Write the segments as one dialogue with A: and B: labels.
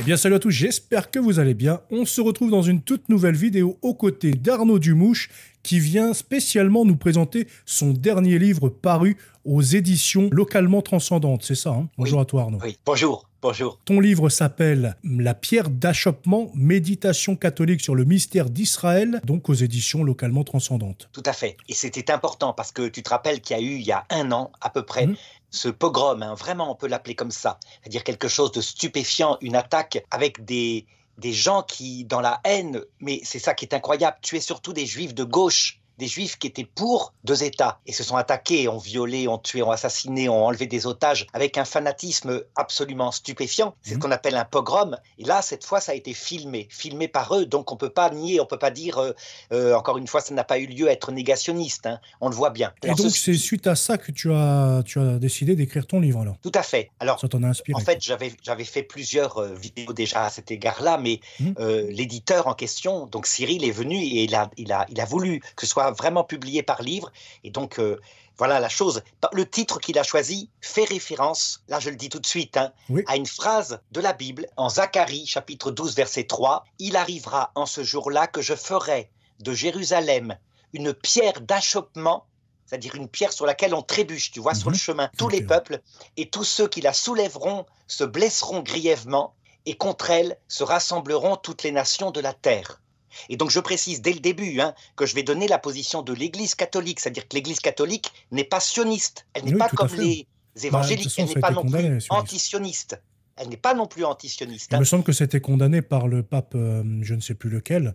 A: Eh bien salut à tous, j'espère que vous allez bien. On se retrouve dans une toute nouvelle vidéo aux côtés d'Arnaud Dumouche qui vient spécialement nous présenter son dernier livre paru aux éditions localement transcendantes, c'est ça hein Bonjour à toi Arnaud.
B: Oui, bonjour. Bonjour.
A: Ton livre s'appelle La pierre d'achoppement, méditation catholique sur le mystère d'Israël, donc aux éditions localement transcendantes.
B: Tout à fait. Et c'était important parce que tu te rappelles qu'il y a eu, il y a un an à peu près, mmh ce pogrom, hein, vraiment on peut l'appeler comme ça, c'est-à-dire quelque chose de stupéfiant, une attaque avec des, des gens qui, dans la haine, mais c'est ça qui est incroyable, tuer surtout des juifs de gauche des juifs qui étaient pour deux États et se sont attaqués, ont violé, ont tué, ont assassiné, ont enlevé des otages avec un fanatisme absolument stupéfiant. C'est ce mhm. qu'on appelle un pogrom. Et là, cette fois, ça a été filmé, filmé par eux. Donc on ne peut pas nier, on ne peut pas dire, euh, euh, encore une fois, ça n'a pas eu lieu à être négationniste. Hein. On le voit bien. Et donc c'est
A: suite à ça que tu as, tu as décidé d'écrire ton livre alors
B: Tout à fait. Alors,
A: ça t'en a inspiré. En fait,
B: j'avais fait plusieurs euh, vidéos déjà à cet égard-là, mais mhm. l'éditeur en question, donc Cyril, est venu et il a, il a, il a voulu que ce soit vraiment publié par livre. Et donc, euh, voilà la chose. Le titre qu'il a choisi fait référence, là je le dis tout de suite, hein, à une phrase de la Bible en Zacharie chapitre 12 verset 3. Il arrivera en ce jour-là que je ferai de Jérusalem une pierre d'achoppement c'est-à-dire une pierre sur laquelle on trébuche, tu vois, sur le mhm. chemin. Tous les peuples et tous ceux qui la soulèveront se blesseront grièvement, et contre elle se rassembleront toutes les nations de la terre. Et donc je précise dès le début hein, que je vais donner la position de l'Église catholique, c'est-à-dire que l'Église catholique n'est pas sioniste, elle n'est pas comme les bah, évangéliques, elle n'est pas non plus antisioniste. Elle n'est pas non plus antisioniste. Il hein. me
A: semble que c'était condamné par le pape, euh, je ne sais plus lequel,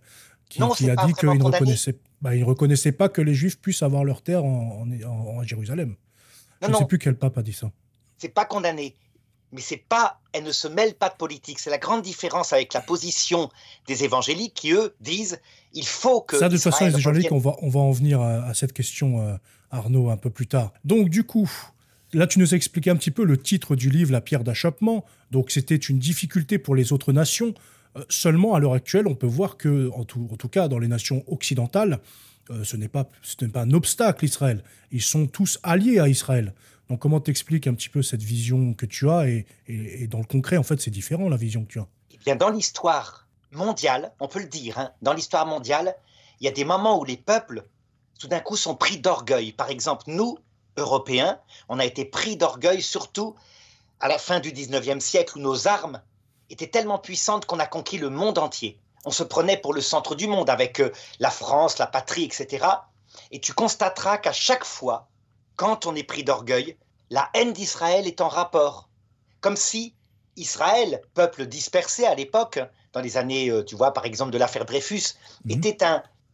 A: qui, a dit qu'il ne reconnaissait, bah, reconnaissait pas que les Juifs puissent avoir leur terre en, Jérusalem. je ne sais plus quel pape a dit ça.
B: C'est pas condamné mais c'est pas, elle ne se mêle pas de politique. C'est la grande différence avec la position des évangéliques qui, eux, disent il faut que. Ça, de toute façon, les évangéliques, on
A: va, on va en venir à, cette question, euh, Arnaud, un peu plus tard. Donc, du coup, là, tu nous as expliqué un petit peu le titre du livre, La pierre d'achoppement. Donc, c'était une difficulté pour les autres nations. Euh, seulement, à l'heure actuelle, on peut voir que, en tout, en tout cas, dans les nations occidentales, euh, ce n'est pas, pas un obstacle, Israël. Ils sont tous alliés à Israël. Donc comment t'expliques un petit peu cette vision que tu as et, dans le concret, en fait, c'est différent la vision que tu as
B: Eh bien, dans l'histoire mondiale, on peut le dire, hein, dans l'histoire mondiale, il y a des moments où les peuples, tout d'un coup, sont pris d'orgueil. Par exemple, nous, Européens, on a été pris d'orgueil surtout à la fin du 19e siècle où nos armes étaient tellement puissantes qu'on a conquis le monde entier. On se prenait pour le centre du monde avec euh, la France, la patrie, etc. Et tu constateras qu'à chaque fois, quand on est pris d'orgueil, la haine d'Israël est en rapport. Comme si Israël, peuple dispersé à l'époque, dans les années, euh, tu vois, par exemple, de l'affaire Dreyfus, mhm. était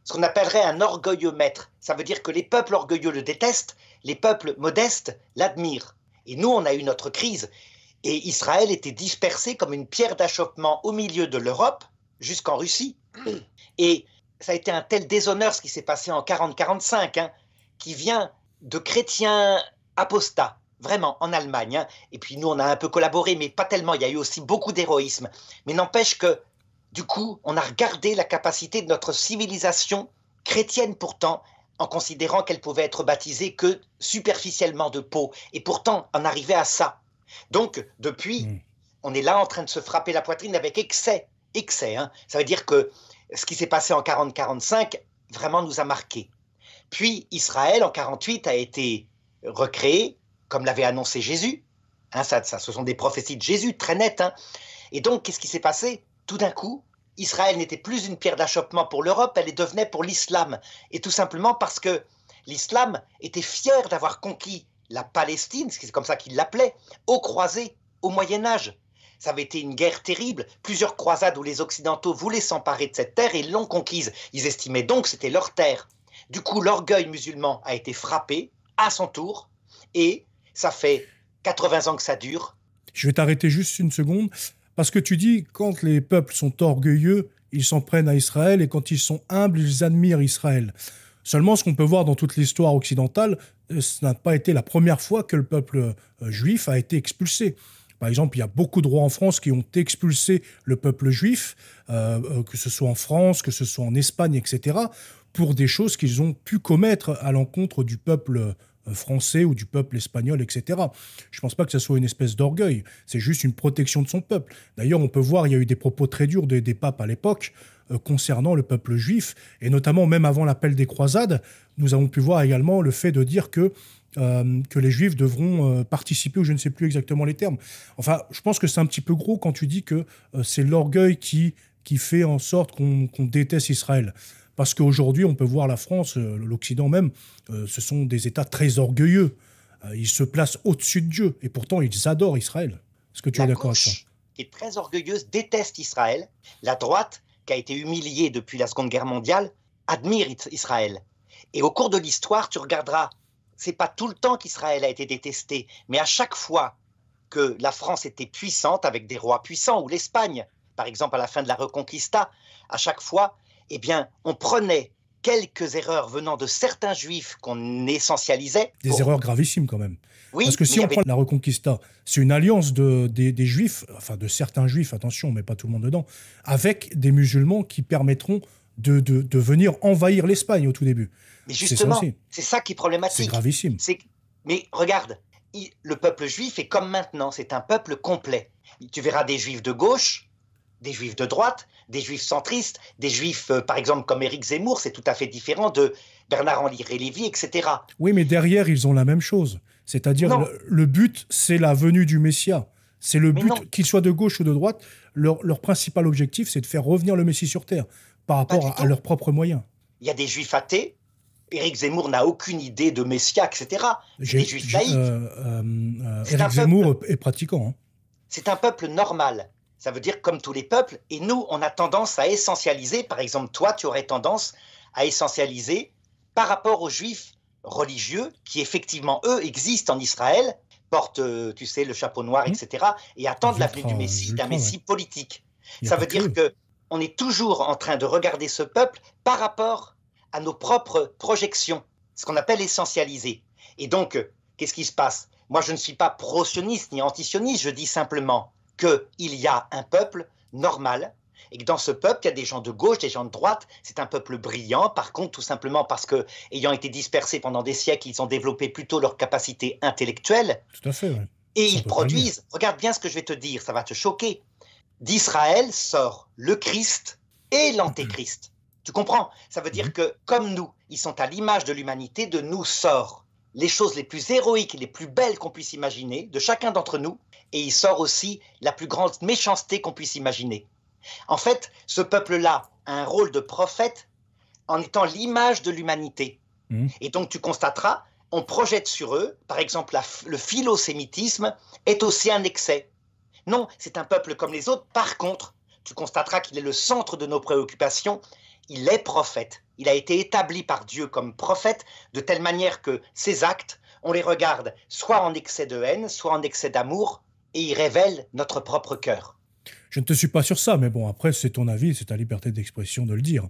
B: ce qu'on appellerait un orgueilleux maître. Ça veut dire que les peuples orgueilleux le détestent, les peuples modestes l'admirent. Et nous, on a eu notre crise. Et Israël était dispersé comme une pierre d'achoppement au milieu de l'Europe jusqu'en Russie. Et ça a été un tel déshonneur ce qui s'est passé en 40-45, hein, qui vient de chrétiens apostats, vraiment, en Allemagne. Hein. Et puis nous, on a un peu collaboré, mais pas tellement. Il y a eu aussi beaucoup d'héroïsme. Mais n'empêche que, du coup, on a regardé la capacité de notre civilisation, chrétienne pourtant, en considérant qu'elle pouvait être baptisée que superficiellement de peau. Et pourtant, en arrivait à ça. Donc, depuis, hmm. on est là en train de se frapper la poitrine avec excès. Excès, hein. ça veut dire que ce qui s'est passé en 40-45 vraiment nous a marqués. Puis Israël en 48 a été recréé, comme l'avait annoncé Jésus. Hein, ça, ça, ce sont des prophéties de Jésus très nettes. Hein. Et donc, qu'est-ce qui s'est passé Tout d'un coup, Israël n'était plus une pierre d'achoppement pour l'Europe, elle devenait pour l'islam. Et tout simplement parce que l'islam était fier d'avoir conquis la Palestine, c'est comme ça qu'il l'appelait, aux croisés, au Moyen Âge. Ça avait été une guerre terrible, plusieurs croisades où les Occidentaux voulaient s'emparer de cette terre et l'ont conquise. Ils estimaient donc que c'était leur terre. Du coup, l'orgueil musulman a été frappé à son tour et ça fait 80 ans que ça dure.
A: Je vais t'arrêter juste une seconde parce que tu dis quand les peuples sont orgueilleux, ils s'en prennent à Israël et quand ils sont humbles, ils admirent Israël. Seulement, ce qu'on peut voir dans toute l'histoire occidentale, euh, ce n'a pas été la première fois que le peuple euh, juif a été expulsé. Par exemple, il y a beaucoup de rois en France qui ont expulsé le peuple juif, euh, euh, que ce soit en France, que ce soit en Espagne, etc., pour des choses qu'ils ont pu commettre à l'encontre du peuple euh, français ou du peuple espagnol, etc. Je ne pense pas que ce soit une espèce d'orgueil, c'est juste une protection de son peuple. D'ailleurs, on peut voir, il y a eu des propos très durs des, papes à l'époque concernant le peuple juif, et notamment même avant l'appel des croisades, nous avons pu voir également le fait de dire que euh, que les juifs devront euh, participer, ou je ne sais plus exactement les termes. Enfin, je pense que c'est un petit peu gros quand tu dis que euh, c'est l'orgueil qui, qui fait en sorte qu'on déteste Israël. Parce qu'aujourd'hui, on peut voir la France, l'Occident même, ce sont des États très orgueilleux. ils se placent au-dessus de Dieu, et pourtant ils adorent Israël. Est-ce que tu es d'accord avec ça
B: qui est très orgueilleuse, déteste Israël. La droite, qui a été humiliée depuis la Seconde Guerre mondiale, admire Israël. Et au cours de l'histoire, tu regarderas c'est pas tout le temps qu'Israël a été détesté, mais à chaque fois que la France était puissante avec des rois puissants ou l'Espagne, par exemple à la fin de la Reconquista, à chaque fois, eh bien, on prenait quelques erreurs venant de certains juifs qu'on essentialisait.
A: Des erreurs gravissimes quand même. Parce que si on prend la Reconquista, c'est une alliance de, des, des, juifs, enfin de certains juifs, attention, mais pas tout le monde dedans, avec des musulmans qui permettront de, venir envahir l'Espagne au tout début. Mais justement,
B: c'est ça, qui est problématique. C'est gravissime. Mais regarde, le peuple juif est comme maintenant, c'est un peuple complet. Tu verras des juifs de gauche, des juifs de droite, des juifs centristes, des juifs, euh, par exemple, comme Éric Zemmour, c'est tout à fait différent de Bernard-Henri Lévy, etc.
A: Oui, mais derrière, ils ont la même chose. C'est-à-dire, le, but, c'est la venue du Messia. C'est le but, qu'il soit de gauche ou de droite, leur principal objectif, c'est de faire revenir le Messie sur Terre par rapport à, leurs propres moyens.
B: Il y a des juifs athées. Éric Zemmour n'a aucune idée de Messia, etc.
A: Des juifs laïcs. Euh, euh, Éric Zemmour est pratiquant. Hein.
B: C'est un peuple normal. Ça veut dire comme tous les peuples. Et nous, on a tendance à essentialiser. Par exemple, toi, tu aurais tendance à essentialiser par rapport aux juifs religieux qui, effectivement, eux, existent en Israël, portent, euh, tu sais, le chapeau noir, etc., mmh. et attendent l'avenir du Messie, d'un Messie politique. Ça veut dire que on est toujours en train de regarder ce peuple par rapport à nos propres projections, ce qu'on appelle essentialiser. Et donc, qu'est-ce qui se passe Moi, je ne suis pas pro-sioniste ni anti-sioniste, je dis simplement qu'il y a un peuple normal, et que dans ce peuple, il y a des gens de gauche, des gens de droite. C'est un peuple brillant, par contre, tout simplement parce que, ayant été dispersés pendant des siècles, ils ont développé plutôt leur capacité intellectuelle. Tout à fait, Et ils produisent, regarde bien ce que je vais te dire, ça va te choquer d'Israël sort le Christ et l'Antéchrist. Tu comprends Ça veut dire mhm. que, comme nous, ils sont à l'image de l'humanité, de nous sort les choses les plus héroïques et les plus belles qu'on puisse imaginer, de chacun d'entre nous, et il sort aussi la plus grande méchanceté qu'on puisse imaginer. En fait, ce peuple-là a un rôle de prophète en étant l'image de l'humanité. Mhm. Et donc tu constateras, on projette sur eux, par exemple le le philosémitisme est aussi un excès. Non, c'est un peuple comme les autres. Par contre, tu constateras qu'il est le centre de nos préoccupations. Il est prophète. Il a été établi par Dieu comme prophète de telle manière que ses actes, on les regarde soit en excès de haine, soit en excès d'amour, et ils révèlent notre propre cœur.
A: Je ne te suis pas sur ça, mais bon, après, c'est ton avis, c'est ta liberté d'expression de le dire.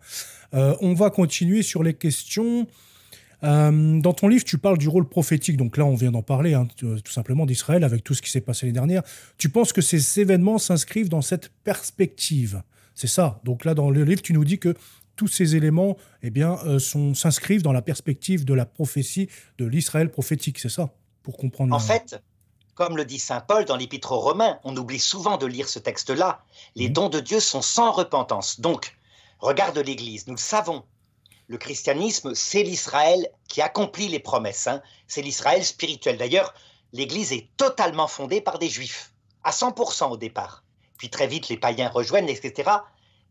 A: Euh, on va continuer sur les questions euh, dans ton livre, tu parles du rôle prophétique. Donc là, on vient d'en parler, hein, tout simplement, d'Israël, avec tout ce qui s'est passé l'année dernière. Tu penses que ces événements s'inscrivent dans cette perspective. C'est ça. Donc là, dans le livre, tu nous dis que tous ces éléments eh bien, euh, sont, s'inscrivent dans la perspective de la prophétie de l'Israël prophétique. C'est ça, pour comprendre. En fait,
B: comme le dit saint Paul dans l'Épître aux Romains, on oublie souvent de lire ce texte-là. Les mmh. dons de Dieu sont sans repentance. Donc, regarde l'Église. Nous savons le christianisme, c'est l'Israël qui accomplit les promesses. Hein. C'est l'Israël spirituel. D'ailleurs, l'Église est totalement fondée par des juifs, à 100% au départ. Puis très vite, les païens rejoignent, etc.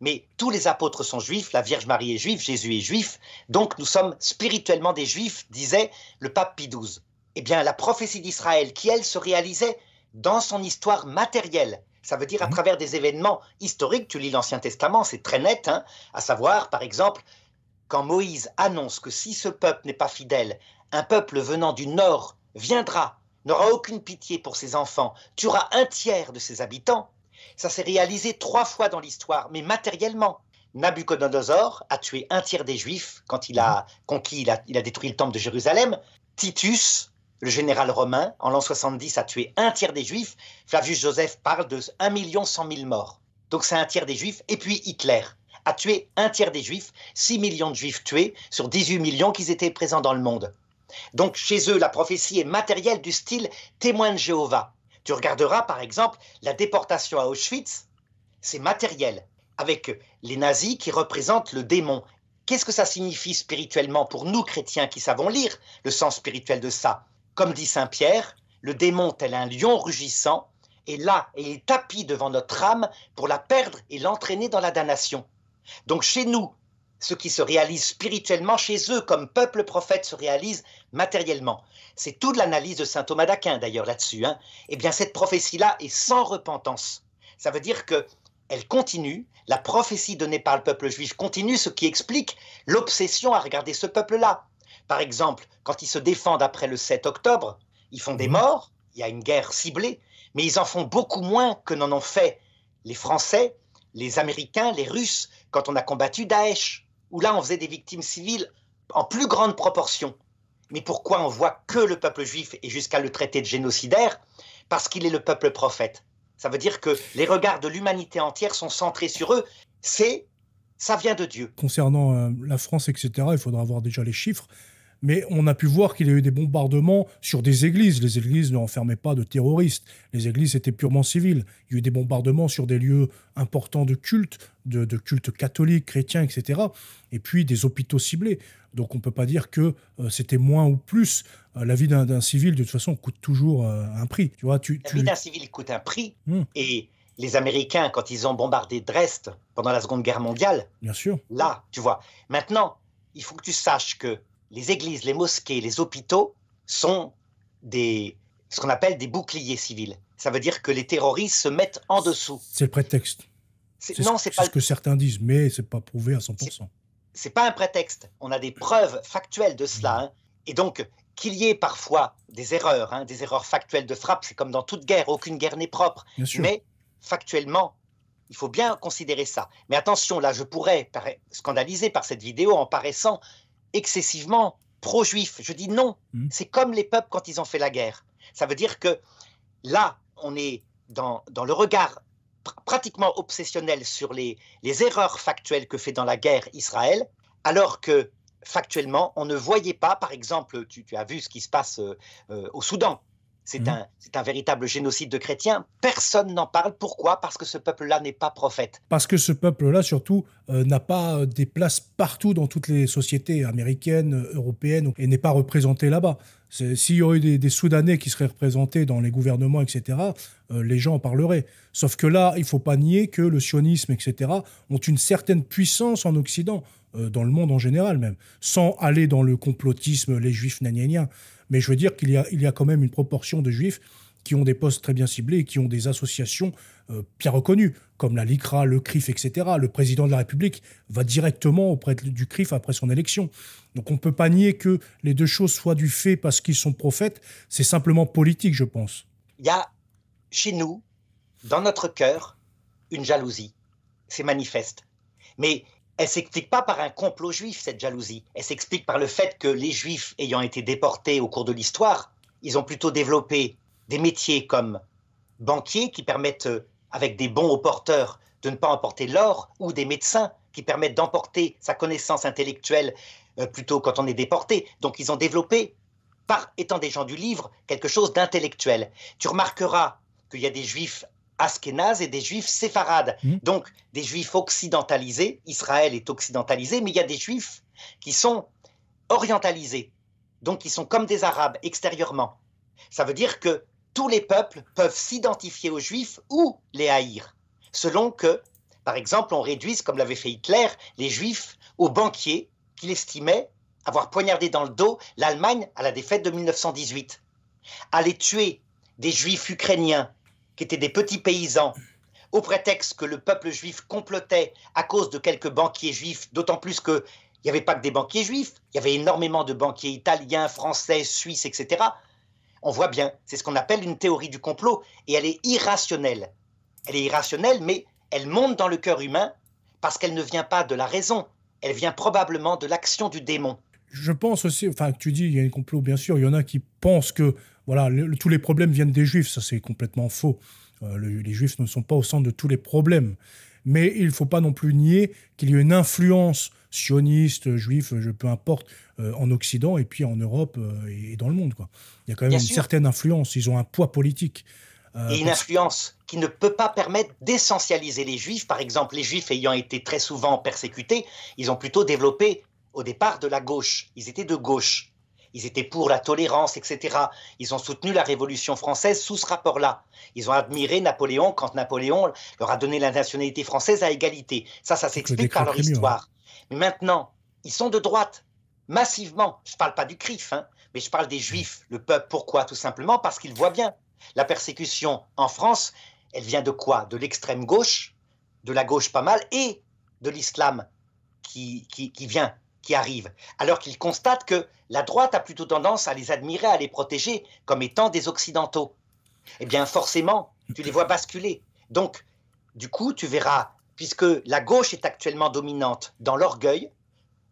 B: Mais tous les apôtres sont juifs, la Vierge Marie est juive, Jésus est juif. Donc nous sommes spirituellement des juifs, disait le pape Pie XII. Eh bien, la prophétie d'Israël, qui elle se réalisait dans son histoire matérielle, ça veut dire à mhm. travers des événements historiques, tu lis l'Ancien Testament, c'est très net, hein, à savoir, par exemple, quand Moïse annonce que si ce peuple n'est pas fidèle, un peuple venant du nord viendra, n'aura aucune pitié pour ses enfants, tuera un tiers de ses habitants, ça s'est réalisé trois fois dans l'histoire, mais matériellement. Nabuchodonosor a tué un tiers des Juifs quand il a mhm. conquis, il a, détruit le temple de Jérusalem. Titus, le général romain, en l'an 70, a tué un tiers des Juifs. Flavius Joseph parle de 1 100 000 morts. Donc c'est un tiers des Juifs. Et puis Hitler a tué un tiers des Juifs, 6 millions de Juifs tués sur 18 millions qui étaient présents dans le monde. Donc chez eux, la prophétie est matérielle du style témoin de Jéhovah. Tu regarderas par exemple la déportation à Auschwitz, c'est matériel, avec les nazis qui représentent le démon. Qu'est-ce que ça signifie spirituellement pour nous chrétiens qui savons lire le sens spirituel de ça Comme dit Saint Pierre, le démon tel un lion rugissant est là et est tapis devant notre âme pour la perdre et l'entraîner dans la damnation. Donc chez nous, ce qui se réalise spirituellement chez eux comme peuple prophète se réalise matériellement. C'est toute l'analyse de saint Thomas d'Aquin d'ailleurs là-dessus. Hein. Eh bien, cette prophétie-là est sans repentance. Ça veut dire que elle continue, la prophétie donnée par le peuple juif continue, ce qui explique l'obsession à regarder ce peuple-là. Par exemple, quand ils se défendent après le 7 octobre, ils font des morts, il y a une guerre ciblée, mais ils en font beaucoup moins que n'en ont fait les Français, les Américains, les Russes, quand on a combattu Daesh, où là, on faisait des victimes civiles en plus grande proportion. Mais pourquoi on voit que le peuple juif est jusqu'à le traiter de génocidaire Parce qu'il est le peuple prophète. Ça veut dire que les regards de l'humanité entière sont centrés sur eux. C'est ça vient de Dieu.
A: Concernant euh, la France, etc., il faudra avoir déjà les chiffres mais on a pu voir qu'il y a eu des bombardements sur des églises. Les églises ne renfermaient pas de terroristes. Les églises étaient purement civiles. Il y a eu des bombardements sur des lieux importants de culte, de, culte catholique, chrétien, etc. Et puis des hôpitaux ciblés. Donc on ne peut pas dire que euh, c'était moins ou plus. Euh, la vie d'un civil, de toute façon, coûte toujours euh, un prix. Tu vois, tu, La vie d'un
B: civil coûte un prix. Hmm. Et les Américains, quand ils ont bombardé Dresde pendant la Seconde Guerre mondiale, Bien sûr. là, tu vois. Maintenant, il faut que tu saches que les églises, les mosquées, les hôpitaux sont des, ce qu'on appelle des boucliers civils. Ça veut dire que les terroristes se mettent en dessous.
A: C'est le prétexte.
B: C'est, ce que
A: certains disent, mais c'est pas prouvé à 100%.
B: C'est, pas un prétexte. On a des preuves factuelles de cela. Hein. Et donc, qu'il y ait parfois des erreurs, hein, des erreurs factuelles de frappe, c'est comme dans toute guerre, aucune guerre n'est propre. Mais factuellement, il faut bien considérer ça. Mais attention, là, je pourrais scandaliser par cette vidéo en paraissant excessivement pro-juif. Je dis non. Hmm. C'est comme les peuples quand ils ont fait la guerre. Ça veut dire que là, on est dans, le regard pratiquement obsessionnel sur les, erreurs factuelles que fait dans la guerre Israël, alors que factuellement, on ne voyait pas, par exemple, tu, as vu ce qui se passe euh, euh, au Soudan. Mhm. C'est un, véritable génocide de chrétiens. Personne n'en parle. Pourquoi Parce que ce peuple-là n'est pas prophète.
A: Parce que ce peuple-là, surtout, euh, n'a pas euh, des places partout dans toutes les sociétés américaines, européennes, et n'est pas représenté là-bas. S'il y aurait des, Soudanais qui seraient représentés dans les gouvernements, etc., euh, les gens en parleraient. Sauf que là, il faut pas nier que le sionisme, etc., ont une certaine puissance en Occident, dans le monde en général même, sans aller dans le complotisme, les juifs, rien ». Mais je veux dire qu'il y, a, quand même une proportion de juifs qui ont des postes très bien ciblés et qui ont des associations euh, bien reconnues, comme la LICRA, le CRIF, etc. Le président de la République va directement auprès du CRIF après son élection. Donc on ne peut pas nier que les deux choses soient du fait parce qu'ils sont prophètes, c'est simplement politique, je pense.
B: Il y a chez nous, dans notre cœur, une jalousie. C'est manifeste. Mais elle s'explique pas par un complot juif, cette jalousie. Elle s'explique par le fait que les juifs ayant été déportés au cours de l'histoire, ils ont plutôt développé des métiers comme banquiers qui permettent, euh, avec des bons aux porteurs, de ne pas emporter l'or, ou des médecins qui permettent d'emporter sa connaissance intellectuelle euh, plutôt quand on est déporté. Donc ils ont développé, par étant des gens du livre, quelque chose d'intellectuel. Tu remarqueras qu'il y a des juifs askénazes et des juifs séfarades. Mmh. Donc des juifs occidentalisés, Israël est occidentalisé, mais il y a des juifs qui sont orientalisés, donc qui sont comme des arabes extérieurement. Ça veut dire que tous les peuples peuvent s'identifier aux juifs ou les haïr, selon que, par exemple, on réduise, comme l'avait fait Hitler, les juifs aux banquiers qu'il estimait avoir poignardé dans le dos l'Allemagne à la défaite de 1918, à les tuer des juifs ukrainiens qui étaient des petits paysans, au prétexte que le peuple juif complotait à cause de quelques banquiers juifs, d'autant plus qu'il n'y avait pas que des banquiers juifs, il y avait énormément de banquiers italiens, français, suisses, etc. On voit bien, c'est ce qu'on appelle une théorie du complot, et elle est irrationnelle. Elle est irrationnelle, mais elle monte dans le cœur humain parce qu'elle ne vient pas de la raison, elle vient probablement de l'action du démon.
A: Je pense aussi, enfin tu dis, il y a un complot, bien sûr, il y en a qui pensent que voilà, tous les problèmes viennent des juifs, ça c'est complètement faux. Euh, les juifs ne sont pas au centre de tous les problèmes. Mais il ne faut pas non plus nier qu'il y a une influence sioniste, juif, je, peu importe, euh, en Occident et puis en Europe euh, et, dans le monde. Quoi. Il y a quand même une certaine influence, ils ont un poids politique. et une
B: influence qui ne peut pas permettre d'essentialiser les juifs. Par exemple, les juifs ayant été très souvent persécutés, ils ont plutôt développé au départ de la gauche. Ils étaient de gauche ils étaient pour la tolérance, etc. Ils ont soutenu la Révolution française sous ce rapport-là. Ils ont admiré Napoléon quand Napoléon leur a donné la nationalité française à égalité. Ça, ça s'explique par leur hein. histoire. Mais maintenant, ils sont de droite, massivement. Je ne parle pas du CRIF, hein, mais je parle des Juifs, le peuple. Pourquoi Tout simplement parce qu'ils voient bien. La persécution en France, elle vient de quoi De l'extrême gauche, de la gauche pas mal, et de l'islam qui, qui vient qui arrivent, alors qu'ils constatent que la droite a plutôt tendance à les admirer, à les protéger comme étant des Occidentaux. Eh bien, forcément, tu les vois basculer. Donc, du coup, tu verras, puisque la gauche est actuellement dominante dans l'orgueil,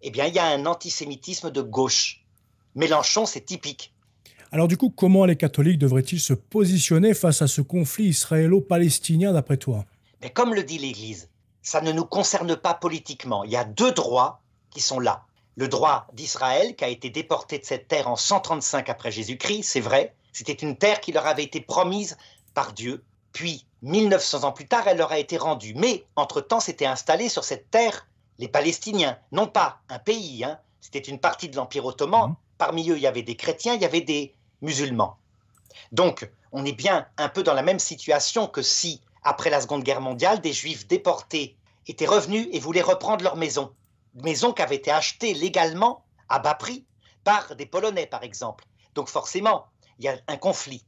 B: eh bien, il y a un antisémitisme de gauche. Mélenchon, c'est typique.
A: Alors du coup, comment les catholiques devraient-ils se positionner face à ce conflit israélo-palestinien d'après toi
B: Mais comme le dit l'Église, ça ne nous concerne pas politiquement. Il y a deux droits qui sont là. Le droit d'Israël, qui a été déporté de cette terre en 135 après Jésus-Christ, c'est vrai, c'était une terre qui leur avait été promise par Dieu. Puis, 1900 ans plus tard, elle leur a été rendue. Mais, entre-temps, s'étaient installés sur cette terre les Palestiniens, non pas un pays, hein. c'était une partie de l'Empire ottoman. Mhm. Parmi eux, il y avait des chrétiens, il y avait des musulmans. Donc, on est bien un peu dans la même situation que si, après la Seconde Guerre mondiale, des juifs déportés étaient revenus et voulaient reprendre leur maison maisons qui avaient été achetées légalement à bas prix par des Polonais, par exemple. Donc forcément, il y a un conflit.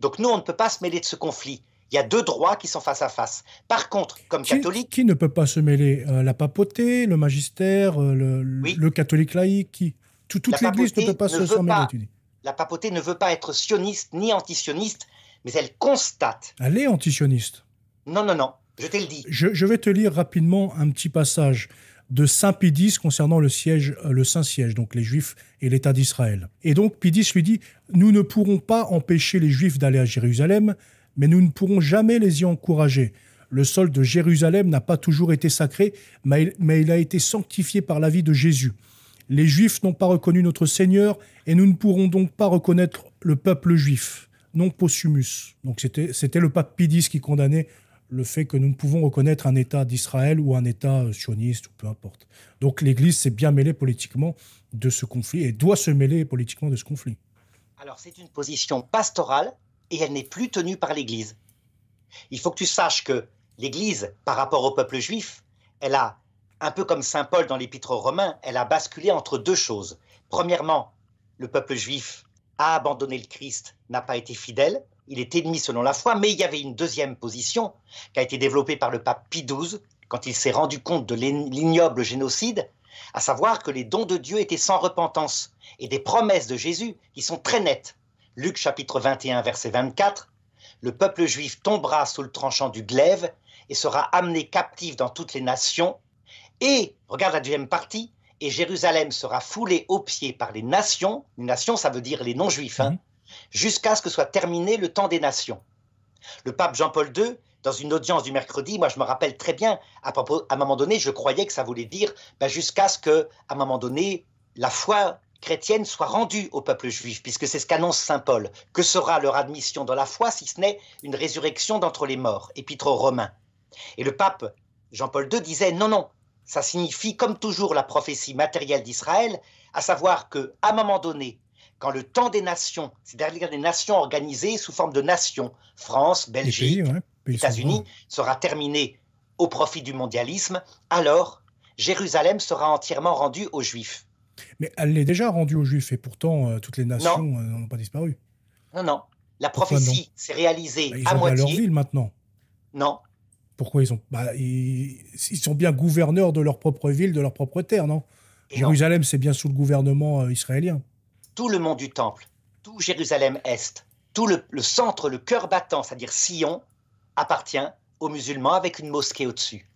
B: Donc nous, on ne peut pas se mêler de ce conflit. Il y a deux droits qui sont face à face. Par contre, comme catholique...
A: Qui ne peut pas se mêler euh, La papauté, le magistère, euh, le, catholique laïque qui... Tout, toute l'Église ne peut pas se mêler,
B: La papauté ne veut pas être sioniste ni antisioniste,
A: mais elle constate... Elle est antisioniste. Non, non, non. Je te le dis. je vais te lire rapidement un petit passage de Saint Pidis concernant le siège, euh, le Saint-Siège, donc les Juifs et l'État d'Israël. Et donc Pidis lui dit Nous ne pourrons pas empêcher les Juifs d'aller à Jérusalem, mais nous ne pourrons jamais les y encourager. Le sol de Jérusalem n'a pas toujours été sacré, mais il a été sanctifié par la vie de Jésus. Les Juifs n'ont pas reconnu notre Seigneur, et nous ne pourrons donc pas reconnaître le peuple juif non possumus. Donc c'était le pape Pidis qui condamnait le fait que nous ne pouvons reconnaître un État d'Israël ou un État sioniste, ou peu importe. Donc l'Église s'est bien mêlée politiquement de ce conflit et doit se mêler politiquement de ce conflit.
B: Alors c'est une position pastorale et elle n'est plus tenue par l'Église. Il faut que tu saches que l'Église, par rapport au peuple juif, elle a, un peu comme Saint Paul dans l'Épître aux Romains, elle a basculé entre deux choses. Premièrement, le peuple juif a abandonné le Christ, n'a pas été fidèle, il est ennemi selon la foi, mais il y avait une deuxième position qui a été développée par le pape Pie XII quand il s'est rendu compte de l'ignoble génocide, à savoir que les dons de Dieu étaient sans repentance et des promesses de Jésus qui sont très nettes. Luc chapitre 21 verset 24, le peuple juif tombera sous le tranchant du glaive et sera amené captif dans toutes les nations. Et, regarde la deuxième partie, et Jérusalem sera foulée aux pieds par les nations. Les nations, ça veut dire les non-juifs. Hein. Mm-hmm jusqu'à ce que soit terminé le temps des nations. Le pape Jean-Paul II, dans une audience du mercredi, moi je me rappelle très bien, à, propos, à un moment donné, je croyais que ça voulait dire bah, jusqu'à ce que, à un moment donné, la foi chrétienne soit rendue au peuple juif, puisque c'est ce qu'annonce Saint Paul. Que sera leur admission dans la foi si ce n'est une résurrection d'entre les morts Épître aux Romains. Et le pape Jean-Paul II disait non, non, ça signifie comme toujours la prophétie matérielle d'Israël, à savoir que à un moment donné, quand le temps des nations, c'est-à-dire des nations organisées sous forme de nations, France, Belgique, États-Unis, sera terminé au profit du mondialisme, alors Jérusalem sera entièrement rendue aux Juifs.
A: Mais elle l'est déjà rendue aux Juifs, et pourtant euh, toutes les nations euh, n'ont pas disparu.
B: Non, non. La prophétie s'est réalisée moitié. Bah, ils à ont moitié. leur ville maintenant. Non.
A: Pourquoi ils sont... Bah, ils, sont bien gouverneurs de leur propre ville, de leur propre terre, non Jérusalem, c'est bien sous le gouvernement euh, israélien
B: tout le monde du Temple, tout Jérusalem-Est, tout le, centre, le cœur battant, c'est-à-dire Sion, appartient aux musulmans avec une mosquée au-dessus.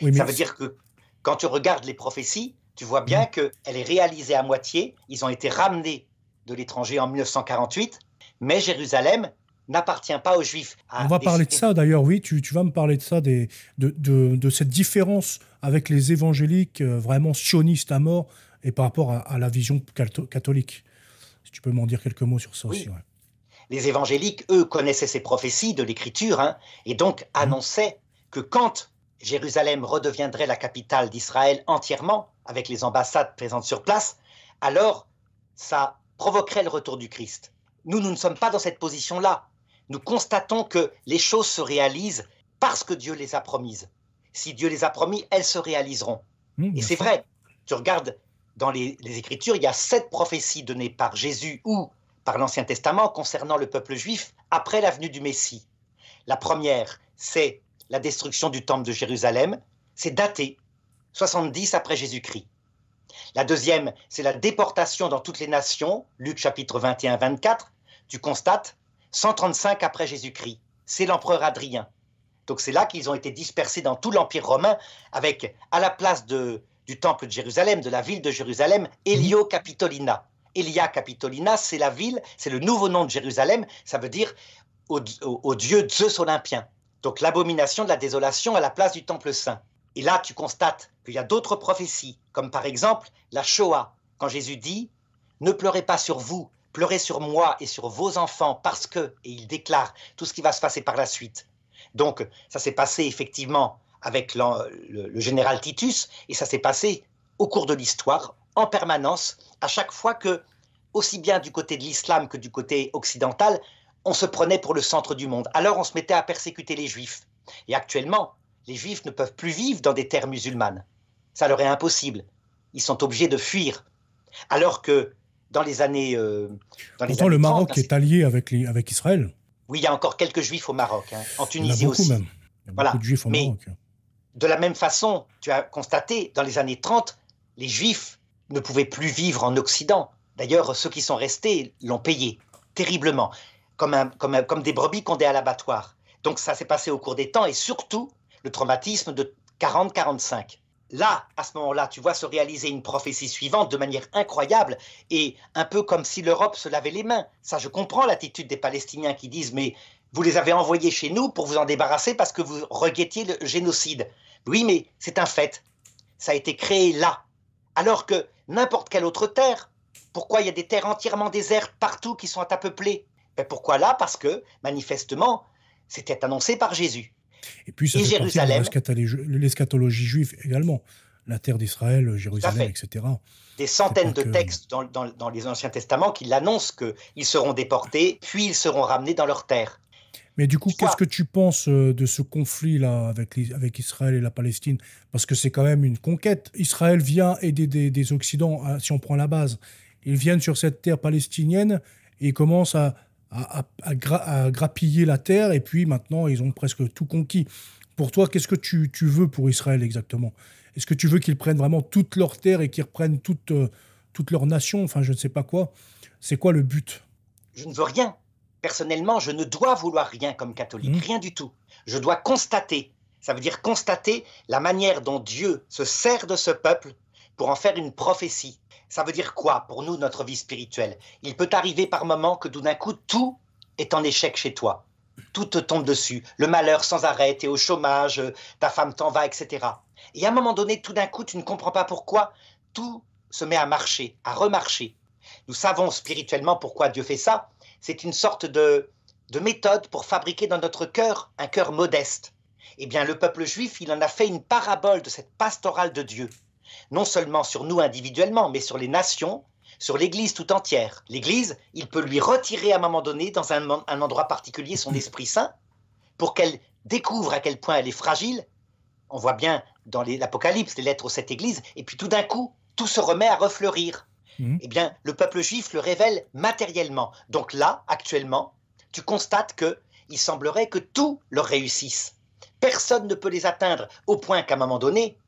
B: Ça veut dire que quand tu regardes les prophéties, tu vois bien que qu'elle est réalisée à moitié. Ils ont été ramenés de l'étranger en 1948, mais Jérusalem n'appartient pas aux Juifs.
A: On va ah, parler de ça d'ailleurs, oui, tu, vas me parler de ça, de, cette différence avec les évangéliques euh, vraiment sionistes à mort et par rapport à, la vision catholique. Si tu peux m'en dire quelques mots sur ça aussi.
B: Les évangéliques, eux, connaissaient ces prophéties de l'Écriture hein, et donc mmh. annonçaient que quand Jérusalem redeviendrait la capitale d'Israël entièrement, avec les ambassades présentes sur place, alors ça provoquerait le retour du Christ. Nous, nous ne sommes pas dans cette position-là. Nous constatons que les choses se réalisent parce que Dieu les a promises. Si Dieu les a promis, elles se réaliseront. Mmh, et c'est vrai. Tu regardes dans les, Écritures, il y a sept prophéties données par Jésus ou par l'Ancien Testament concernant le peuple juif après la venue du Messie. La première, c'est la destruction du temple de Jérusalem. C'est daté 70 après Jésus-Christ. La deuxième, c'est la déportation dans toutes les nations, Luc chapitre 21-24. Tu constates 135 après Jésus-Christ. C'est l'empereur Adrien. Donc c'est là qu'ils ont été dispersés dans tout l'Empire romain avec à la place de du temple de Jérusalem, de la ville de Jérusalem, Elio Capitolina. Elia Capitolina, c'est la ville, c'est le nouveau nom de Jérusalem, ça veut dire au, au dieu Zeus olympien. Donc l'abomination de la désolation à la place du temple saint. Et là, tu constates qu'il y a d'autres prophéties, comme par exemple la Shoah, quand Jésus dit Ne pleurez pas sur vous, pleurez sur moi et sur vos enfants, parce que, et il déclare tout ce qui va se passer par la suite. Donc, ça s'est passé effectivement avec le, le général Titus, et ça s'est passé au cours de l'histoire, en permanence, à chaque fois que, aussi bien du côté de l'islam que du côté occidental, on se prenait pour le centre du monde. Alors on se mettait à persécuter les juifs. Et actuellement, les juifs ne peuvent plus vivre dans des terres musulmanes. Ça leur est impossible. Ils sont obligés de fuir. Alors que dans les années. Euh, dans les Pourtant, le Maroc est
A: allié avec, les, avec Israël.
B: Oui, il y a encore quelques juifs au Maroc, hein. en Tunisie il y a beaucoup aussi. Même.
A: Il y a voilà. beaucoup de juifs au Maroc.
B: De la même façon, tu as constaté, dans les années 30, les Juifs ne pouvaient plus vivre en Occident. D'ailleurs, ceux qui sont restés l'ont payé terriblement, comme, des brebis qu'on à l'abattoir. Donc ça s'est passé au cours des temps et surtout le traumatisme de 40-45. Là, à ce moment-là, tu vois se réaliser une prophétie suivante de manière incroyable et un peu comme si l'Europe se lavait les mains. Ça, je comprends l'attitude des Palestiniens qui disent mais vous les avez envoyés chez nous pour vous en débarrasser parce que vous regrettiez le génocide. Oui, mais c'est un fait. Ça a été créé là. Alors que n'importe quelle autre terre, pourquoi il y a des terres entièrement désertes partout qui sont à peupler ben, Pourquoi là Parce que, manifestement, c'était annoncé par Jésus.
A: Et puis ça Jérusalem, l'eschatologie juive également. La terre d'Israël, Jérusalem, etc.
B: Des centaines de textes dans, les Anciens Testaments qui l'annoncent qu'ils seront déportés, puis ils seront ramenés dans leur
A: terre. Mais du coup, qu'est-ce que tu penses euh, de ce conflit-là avec, Israël et la Palestine Parce que c'est quand même une conquête. Israël vient aider des, Occidents, hein, si on prend la base. Ils viennent sur cette terre palestinienne et commencent à, à, à, grappiller la terre. Et puis maintenant, ils ont presque tout conquis. Pour toi, qu'est-ce que tu, veux pour Israël exactement Est-ce que tu veux qu'ils prennent vraiment toute leur terre et qu'ils reprennent toute, euh, toute leur nation Enfin, je ne sais pas quoi. C'est quoi le but
B: Je ne veux rien personnellement, je ne dois vouloir rien comme catholique, mmh. rien du tout. Je dois constater, ça veut dire constater la manière dont Dieu se sert de ce peuple pour en faire une prophétie. Ça veut dire quoi pour nous, notre vie spirituelle Il peut arriver par moments que tout d'un coup, tout est en échec chez toi. Tout te tombe dessus, le malheur sans arrêt, et au chômage, ta femme t'en va, etc. Et à un moment donné, tout d'un coup, tu ne comprends pas pourquoi, tout se met à marcher, à remarcher. Nous savons spirituellement pourquoi Dieu fait ça, c'est une sorte de, méthode pour fabriquer dans notre cœur un cœur modeste. Eh bien, le peuple juif, il en a fait une parabole de cette pastorale de Dieu, non seulement sur nous individuellement, mais sur les nations, sur l'Église tout entière. L'Église, il peut lui retirer à un moment donné, dans un, un endroit particulier, son Esprit Saint, pour qu'elle découvre à quel point elle est fragile. On voit bien dans l'Apocalypse les lettres aux sept Églises, et puis tout d'un coup, tout se remet à refleurir. Mhm. eh bien, le peuple juif le révèle matériellement. Donc là, actuellement, tu constates que il semblerait que tout leur réussisse. Personne ne peut les atteindre, au point qu'à un moment donné,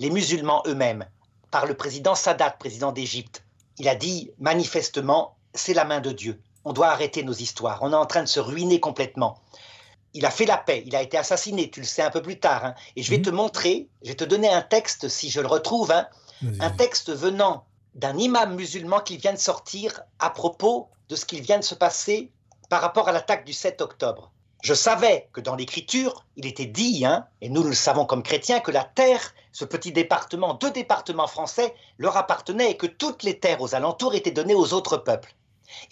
B: les musulmans eux-mêmes, par le président Sadat, président d'Égypte, il a dit manifestement, c'est la main de Dieu. On doit arrêter nos histoires. On est en train de se ruiner complètement. Il a fait la paix, il a été assassiné, tu le sais un peu plus tard. Hein. Et je vais mhm. te montrer, je vais te donner un texte, si je le retrouve, hein. un texte venant d'un imam musulman qui vient de sortir à propos de ce qu'il vient de se passer par rapport à l'attaque du 7 octobre. Je savais que dans l'Écriture, il était dit, hein, et nous le savons comme chrétiens, que la terre, ce petit département, deux départements français, leur appartenait et que toutes les terres aux alentours étaient données aux autres peuples.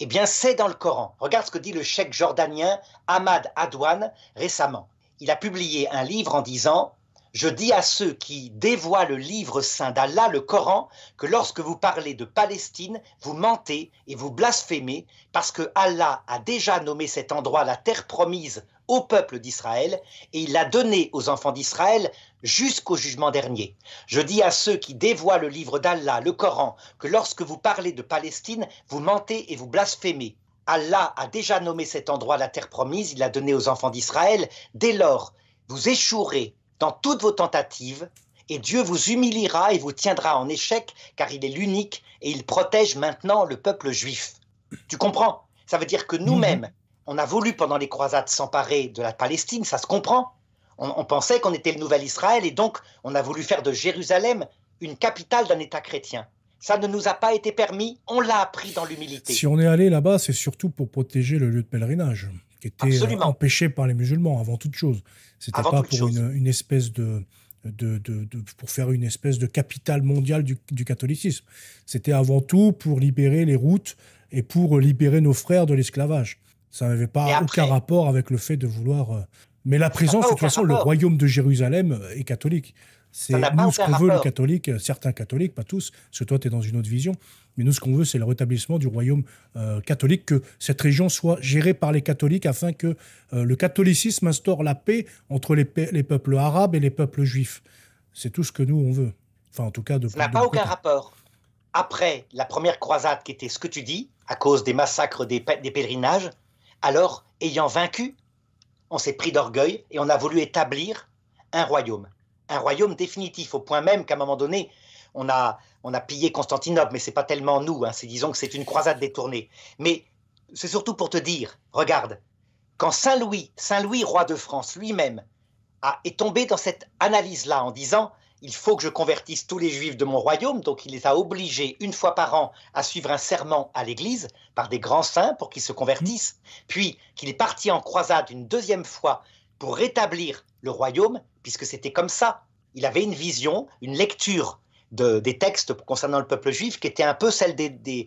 B: Eh bien, c'est dans le Coran. Regarde ce que dit le cheikh jordanien Ahmad Adouane récemment. Il a publié un livre en disant je dis à ceux qui dévoient le livre saint d'Allah, le Coran, que lorsque vous parlez de Palestine, vous mentez et vous blasphémez, parce que Allah a déjà nommé cet endroit la terre promise au peuple d'Israël, et il l'a donné aux enfants d'Israël jusqu'au jugement dernier. Je dis à ceux qui dévoient le livre d'Allah, le Coran, que lorsque vous parlez de Palestine, vous mentez et vous blasphémez. Allah a déjà nommé cet endroit la terre promise, il l'a donné aux enfants d'Israël. Dès lors, vous échouerez dans toutes vos tentatives, et Dieu vous humiliera et vous tiendra en échec, car il est l'unique et il protège maintenant le peuple juif. Tu comprends Ça veut dire que nous-mêmes, mhm. on a voulu pendant les croisades s'emparer de la Palestine, ça se comprend. On, pensait qu'on était le nouvel Israël et donc on a voulu faire de Jérusalem une capitale d'un État chrétien. Ça ne nous a pas été permis, on l'a appris dans l'humilité. Si on est
A: allé là-bas, c'est surtout pour protéger le lieu de pèlerinage qui était Absolument. par les musulmans avant toute chose. C'était pas pour une, espèce de, pour faire une espèce de capitale mondiale du, catholicisme. C'était avant tout pour libérer les routes et pour libérer nos frères de l'esclavage. Ça n'avait pas aucun rapport avec le fait de vouloir. Euh, Mais la présence, de toute façon, le royaume de Jérusalem est catholique. C'est nous, ce qu'on veut, le catholique, euh, certains catholiques, pas tous, parce que toi, tu es dans une autre vision, mais nous, ce qu'on veut, c'est le rétablissement du royaume euh, catholique, que cette région soit gérée par les catholiques afin que euh, le catholicisme instaure la paix entre les, peuples arabes et les peuples juifs. C'est tout ce que nous, on veut. Enfin, en tout cas, de. Ça n'a pas aucun
B: rapport. Après la première croisade, qui était ce que tu dis, à cause des massacres des pèlerinages, alors, ayant vaincu, on s'est pris d'orgueil et on a voulu établir un royaume un royaume définitif, au point même qu'à un moment donné, on a, on a pillé Constantinople, mais c'est pas tellement nous, hein, c'est disons que c'est une croisade détournée. Mais c'est surtout pour te dire, regarde, quand Saint Louis, Saint Louis, roi de France lui-même, est tombé dans cette analyse-là en disant il faut que je convertisse tous les juifs de mon royaume, donc il les a obligés une fois par an à suivre un serment à l'Église par des grands saints pour qu'ils se convertissent, mmh. puis qu'il est parti en croisade une deuxième fois pour rétablir le royaume, puisque c'était comme ça. Il avait une vision, une lecture des textes concernant le peuple juif qui était un peu celle des,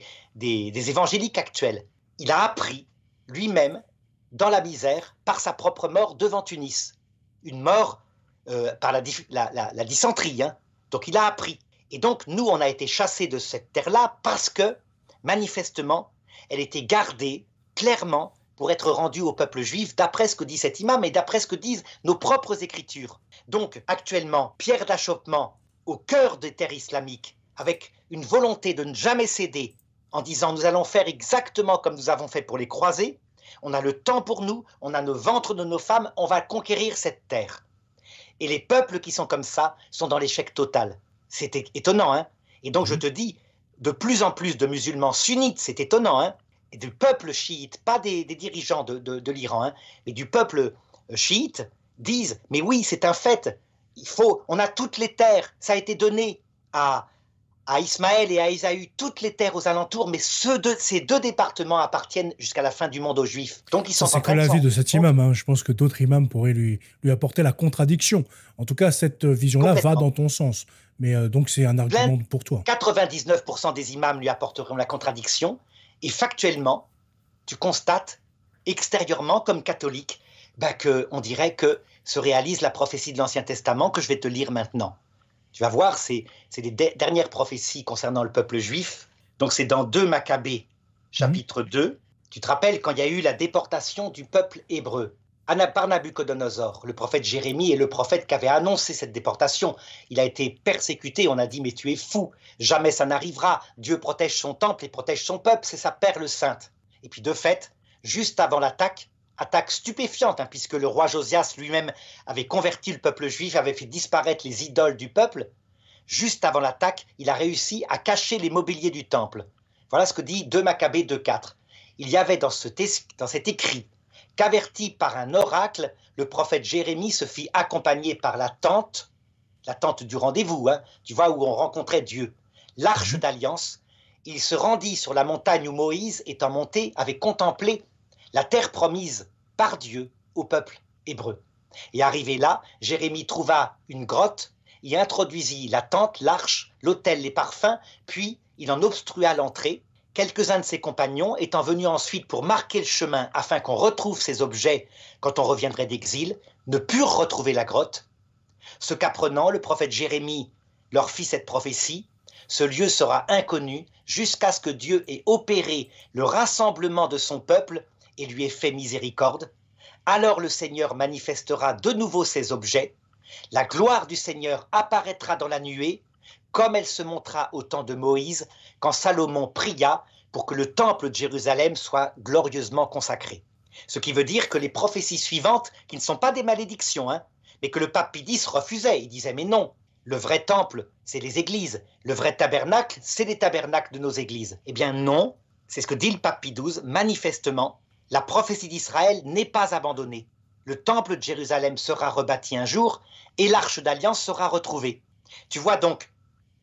B: évangéliques actuels. Il a appris lui-même dans la misère par sa propre mort devant Tunis. Une mort euh, par la, dysenterie. Hein. Donc il a appris. Et donc nous, on a été chassés de cette terre-là parce que, manifestement, elle était gardée clairement pour être rendu au peuple juif, d'après ce que dit cet imam et d'après ce que disent nos propres écritures. Donc, actuellement, pierre d'achoppement au cœur des terres islamiques, avec une volonté de ne jamais céder, en disant nous allons faire exactement comme nous avons fait pour les croisés, on a le temps pour nous, on a nos ventre de nos femmes, on va conquérir cette terre. Et les peuples qui sont comme ça sont dans l'échec total. C'est étonnant, hein Et donc, je mmh. te dis, de plus en plus de musulmans sunnites, c'est étonnant, hein du peuple chiite, pas des, dirigeants de, l'Iran, hein, mais du peuple euh, chiite, disent Mais oui, c'est un fait, il faut, on a toutes les terres, ça a été donné à, à Ismaël et à Ésaü, toutes les terres aux alentours, mais ces deux départements appartiennent jusqu'à la fin du monde aux Juifs. Donc ils sont C'est que l'avis de
A: cet imam, hein. je pense que d'autres imams pourraient lui, lui apporter la contradiction. En tout cas, cette euh, vision-là va dans ton sens. Mais euh, donc c'est un argument pour toi.
B: 99% des imams lui apporteront la contradiction, et factuellement, tu constates extérieurement comme catholique qu'on bah, que on dirait que se réalise la prophétie de l'Ancien Testament que je vais te lire maintenant. Tu vas voir, c'est les dernières prophéties concernant le peuple juif. Donc c'est dans 2 Maccabées, mhm. chapitre 2. Tu te rappelles quand il y a eu la déportation du peuple hébreu par Nabucodonosor, le prophète Jérémie est le prophète qui avait annoncé cette déportation. Il a été persécuté, on a dit mais tu es fou, jamais ça n'arrivera, Dieu protège son temple et protège son peuple, c'est sa perle sainte. Et puis de fait, juste avant l'attaque, attaque stupéfiante, hein, puisque le roi Josias lui-même avait converti le peuple juif, avait fait disparaître les idoles du peuple, juste avant l'attaque, il a réussi à cacher les mobiliers du temple. Voilà ce que dit 2 Maccabée 2.4. Il y avait dans, ce, dans cet écrit averti par un oracle, le prophète Jérémie se fit accompagner par la tente, la tente du rendez-vous, hein, tu vois, où on rencontrait Dieu, l'arche mhm. d'alliance. Il se rendit sur la montagne où Moïse, étant monté, avait contemplé la terre promise par Dieu au peuple hébreu. Et arrivé là, Jérémie trouva une grotte, y introduisit la tente, l'arche, l'autel, les parfums, puis il en obstrua l'entrée, Quelques-uns de ses compagnons étant venus ensuite pour marquer le chemin afin qu'on retrouve ces objets quand on reviendrait d'exil, ne purent retrouver la grotte. Ce qu'apprenant, le prophète Jérémie leur fit cette prophétie. Ce lieu sera inconnu jusqu'à ce que Dieu ait opéré le rassemblement de son peuple et lui ait fait miséricorde. Alors le Seigneur manifestera de nouveau ses objets. La gloire du Seigneur apparaîtra dans la nuée, comme elle se montra au temps de Moïse, quand Salomon pria pour que le temple de Jérusalem soit glorieusement consacré. Ce qui veut dire que les prophéties suivantes, qui ne sont pas des malédictions, hein, mais que le pape Pidis refusait, il disait mais non, le vrai temple, c'est les églises, le vrai tabernacle, c'est les tabernacles de nos églises. Eh bien non, c'est ce que dit le pape Pidouze, manifestement, la prophétie d'Israël n'est pas abandonnée. Le temple de Jérusalem sera rebâti un jour et l'arche d'alliance sera retrouvée. Tu vois donc,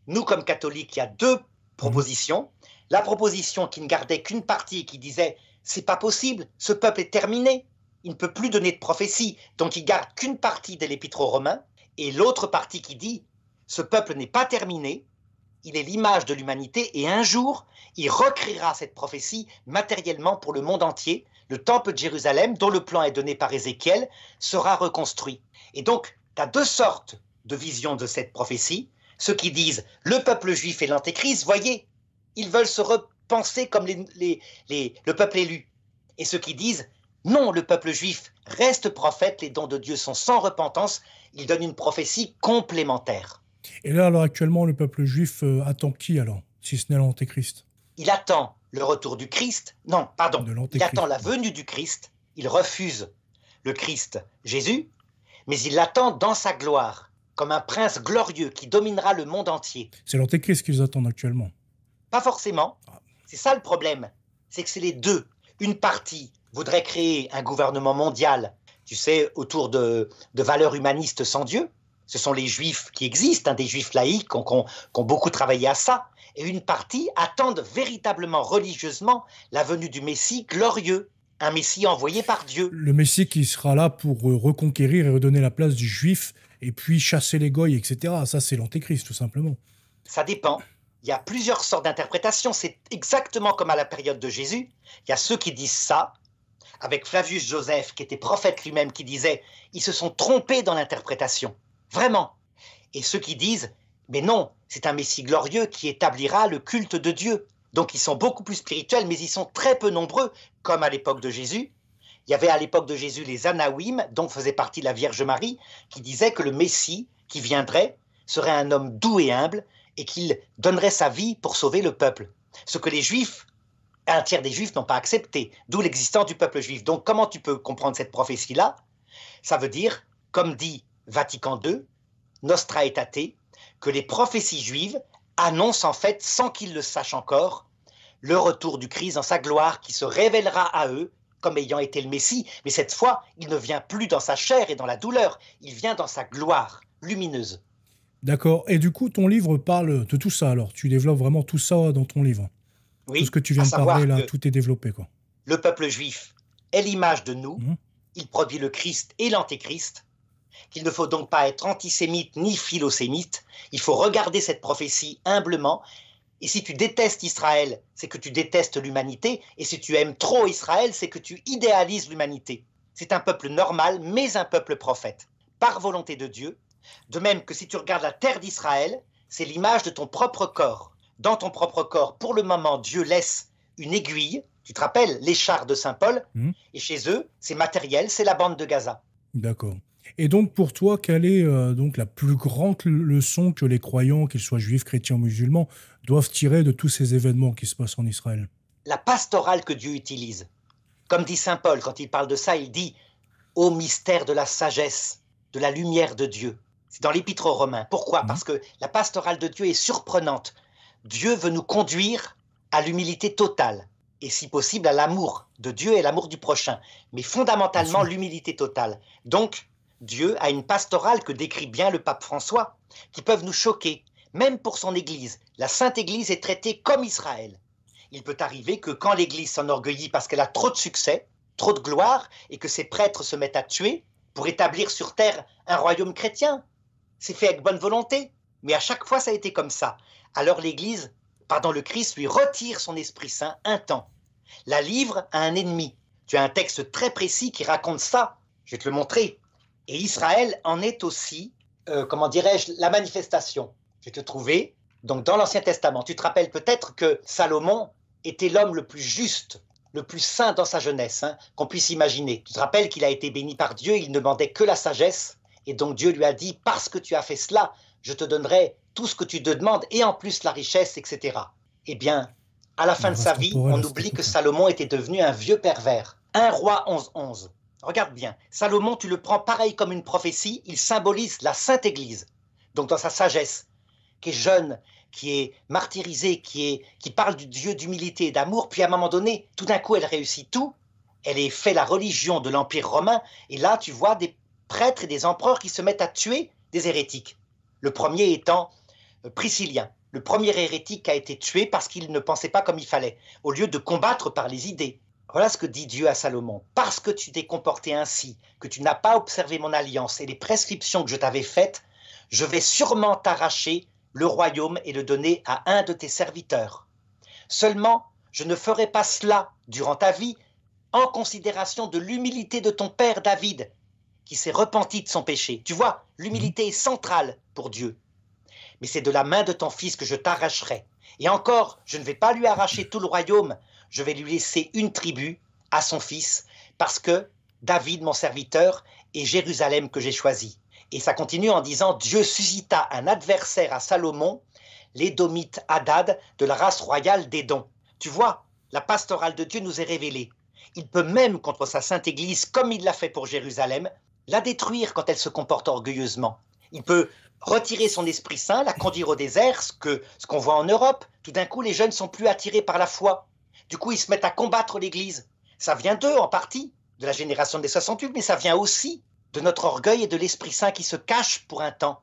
B: nous comme catholiques, il y a deux proposition. La proposition qui ne gardait qu'une partie, qui disait c'est pas possible, ce peuple est terminé, il ne peut plus donner de prophétie, donc il garde qu'une partie de l'épître aux Romains, et l'autre partie qui dit ce peuple n'est pas terminé, il est l'image de l'humanité, et un jour, il recréera cette prophétie matériellement pour le monde entier. Le temple de Jérusalem, dont le plan est donné par Ézéchiel, sera reconstruit. Et donc, tu as deux sortes de visions de cette prophétie. Ceux qui disent le peuple juif est l'antéchrist, voyez, ils veulent se repenser comme le peuple élu. Et ceux qui disent non, le peuple juif reste prophète, les dons de Dieu sont sans repentance, ils donnent une prophétie complémentaire.
A: Et là, alors actuellement, le peuple juif euh, attend qui alors, si ce n'est l'antéchrist
B: Il attend le retour du Christ, non, pardon, il attend la venue du Christ, il refuse le Christ Jésus, mais il l'attend dans sa gloire comme un prince glorieux qui dominera le monde entier.
A: C'est l'Antéchrist qu'ils attendent actuellement
B: Pas forcément. Ah. C'est ça le problème. C'est que c'est les deux. Une partie voudrait créer un gouvernement mondial, tu sais, autour de, valeurs humanistes sans Dieu. Ce sont les juifs qui existent, hein, des juifs laïcs qui ont, beaucoup travaillé à ça. Et une partie attendent véritablement religieusement la venue du Messie glorieux, un Messie envoyé par Dieu.
A: Le Messie qui sera là pour euh, reconquérir et redonner la place du Juif, et puis chasser les goy, etc. Ça, c'est l'Antéchrist, tout simplement.
B: Ça dépend. Il y a plusieurs sortes d'interprétations. C'est exactement comme à la période de Jésus. Il y a ceux qui disent ça, avec Flavius Joseph, qui était prophète lui-même, qui disait ils se sont trompés dans l'interprétation. Vraiment. Et ceux qui disent mais non, c'est un Messie glorieux qui établira le culte de Dieu. Donc ils sont beaucoup plus spirituels, mais ils sont très peu nombreux, comme à l'époque de Jésus. Il y avait à l'époque de Jésus les Anaouim, dont faisait partie la Vierge Marie, qui disaient que le Messie qui viendrait serait un homme doux et humble et qu'il donnerait sa vie pour sauver le peuple. Ce que les Juifs, un tiers des Juifs n'ont pas accepté, d'où l'existence du peuple juif. Donc comment tu peux comprendre cette prophétie-là Ça veut dire, comme dit Vatican II, Nostra Aetate, que les prophéties juives annoncent en fait, sans qu'ils le sachent encore, le retour du Christ dans sa gloire qui se révélera à eux comme ayant été le Messie, mais cette fois, il ne vient plus dans sa chair et dans la douleur, il vient dans sa gloire lumineuse.
A: D'accord. Et du coup, ton livre parle de tout ça, alors tu développes vraiment tout ça dans ton livre. Oui, tout ce que tu viens de parler, là, tout est développé. Quoi.
B: Le peuple juif est l'image de nous, mhm. il produit le Christ et l'Antéchrist, qu'il ne faut donc pas être antisémite ni philosémite, il faut regarder cette prophétie humblement et si tu détestes Israël, c'est que tu détestes l'humanité. Et si tu aimes trop Israël, c'est que tu idéalises l'humanité. C'est un peuple normal, mais un peuple prophète, par volonté de Dieu. De même que si tu regardes la terre d'Israël, c'est l'image de ton propre corps. Dans ton propre corps, pour le moment, Dieu laisse une aiguille, tu te rappelles, les chars de Saint-Paul, hmm. et chez eux, c'est matériel, c'est la bande de Gaza.
A: D'accord. Et donc, pour toi, quelle est euh, donc la plus grande leçon que les croyants, qu'ils soient juifs, chrétiens, musulmans, doivent tirer de tous ces événements qui se passent en Israël
B: La pastorale que Dieu utilise. Comme dit Saint Paul, quand il parle de ça, il dit Ô mystère de la sagesse, de la lumière de Dieu. C'est dans l'Épître aux Romains. Pourquoi mmh. Parce que la pastorale de Dieu est surprenante. Dieu veut nous conduire à l'humilité totale et si possible à l'amour de Dieu et l'amour du prochain, mais fondamentalement l'humilité totale. Donc, Dieu a une pastorale que décrit bien le pape François, qui peuvent nous choquer, même pour son Église. La Sainte Église est traitée comme Israël. Il peut arriver que quand l'Église s'enorgueillit parce qu'elle a trop de succès, trop de gloire, et que ses prêtres se mettent à tuer pour établir sur terre un royaume chrétien, c'est fait avec bonne volonté. Mais à chaque fois, ça a été comme ça. Alors l'Église, pardon, le Christ lui retire son Esprit Saint un temps, la livre à un ennemi. Tu as un texte très précis qui raconte ça. Je vais te le montrer. Et Israël en est aussi, euh, comment dirais-je, la manifestation. Je vais te trouver, donc dans l'Ancien Testament. Tu te rappelles peut-être que Salomon était l'homme le plus juste, le plus saint dans sa jeunesse, hein, qu'on puisse imaginer. Tu te rappelles qu'il a été béni par Dieu, il ne demandait que la sagesse, et donc Dieu lui a dit, parce que tu as fait cela, je te donnerai tout ce que tu te demandes, et en plus la richesse, etc. Eh bien, à la fin de sa vie, on oublie que Salomon était devenu un vieux pervers. Un roi 11-11. Regarde bien, Salomon, tu le prends pareil comme une prophétie, il symbolise la Sainte Église, donc dans sa sagesse, qui est jeune, qui est martyrisée, qui, est, qui parle du Dieu d'humilité et d'amour, puis à un moment donné, tout d'un coup, elle réussit tout, elle est fait la religion de l'Empire romain, et là, tu vois des prêtres et des empereurs qui se mettent à tuer des hérétiques. Le premier étant euh, Priscillien, le premier hérétique a été tué parce qu'il ne pensait pas comme il fallait, au lieu de combattre par les idées. Voilà ce que dit Dieu à Salomon. Parce que tu t'es comporté ainsi, que tu n'as pas observé mon alliance et les prescriptions que je t'avais faites, je vais sûrement t'arracher le royaume et le donner à un de tes serviteurs. Seulement, je ne ferai pas cela durant ta vie en considération de l'humilité de ton père David, qui s'est repenti de son péché. Tu vois, l'humilité est centrale pour Dieu. Mais c'est de la main de ton fils que je t'arracherai. Et encore, je ne vais pas lui arracher tout le royaume, je vais lui laisser une tribu à son fils, parce que David, mon serviteur, est Jérusalem que j'ai choisi. Et ça continue en disant Dieu suscita un adversaire à Salomon, l'édomite Hadad de la race royale dons Tu vois, la pastorale de Dieu nous est révélée. Il peut même, contre sa sainte Église, comme il l'a fait pour Jérusalem, la détruire quand elle se comporte orgueilleusement. Il peut retirer son Esprit Saint, la conduire au désert, ce qu'on ce qu'on voit en Europe. Tout d'un coup, les jeunes sont plus attirés par la foi. Du coup, ils se mettent à combattre l'Église. Ça vient d'eux en partie, de la génération des 68, mais ça vient aussi de notre orgueil et de l'Esprit Saint qui se cache pour un temps.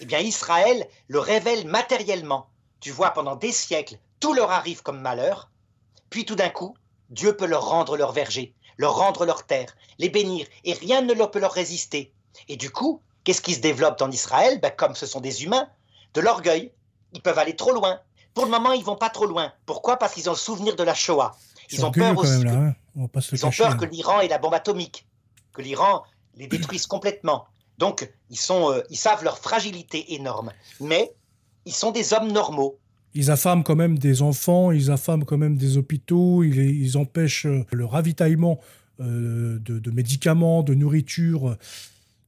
B: Eh bien, Israël le révèle matériellement. Tu vois, pendant des siècles, tout leur arrive comme malheur, puis tout d'un coup, Dieu peut leur rendre leur verger, leur rendre leur terre, les bénir, et rien ne leur peut leur résister. Et du coup, qu'est-ce qui se développe dans Israël ben, Comme ce sont des humains, de l'orgueil. Ils peuvent aller trop loin, pour le moment, ils vont pas trop loin. Pourquoi Parce qu'ils ont le souvenir de la Shoah. Ils ont peur aussi. Hein.
A: ils ont peur que hein.
B: l'Iran ait la bombe atomique, que l'Iran les détruise complètement. Donc, ils, sont, euh, ils savent leur fragilité énorme. Mais ils sont des hommes normaux.
A: Ils affament quand même des enfants, ils affament quand même des hôpitaux, ils, empêchent euh, le ravitaillement euh, de, médicaments, de nourriture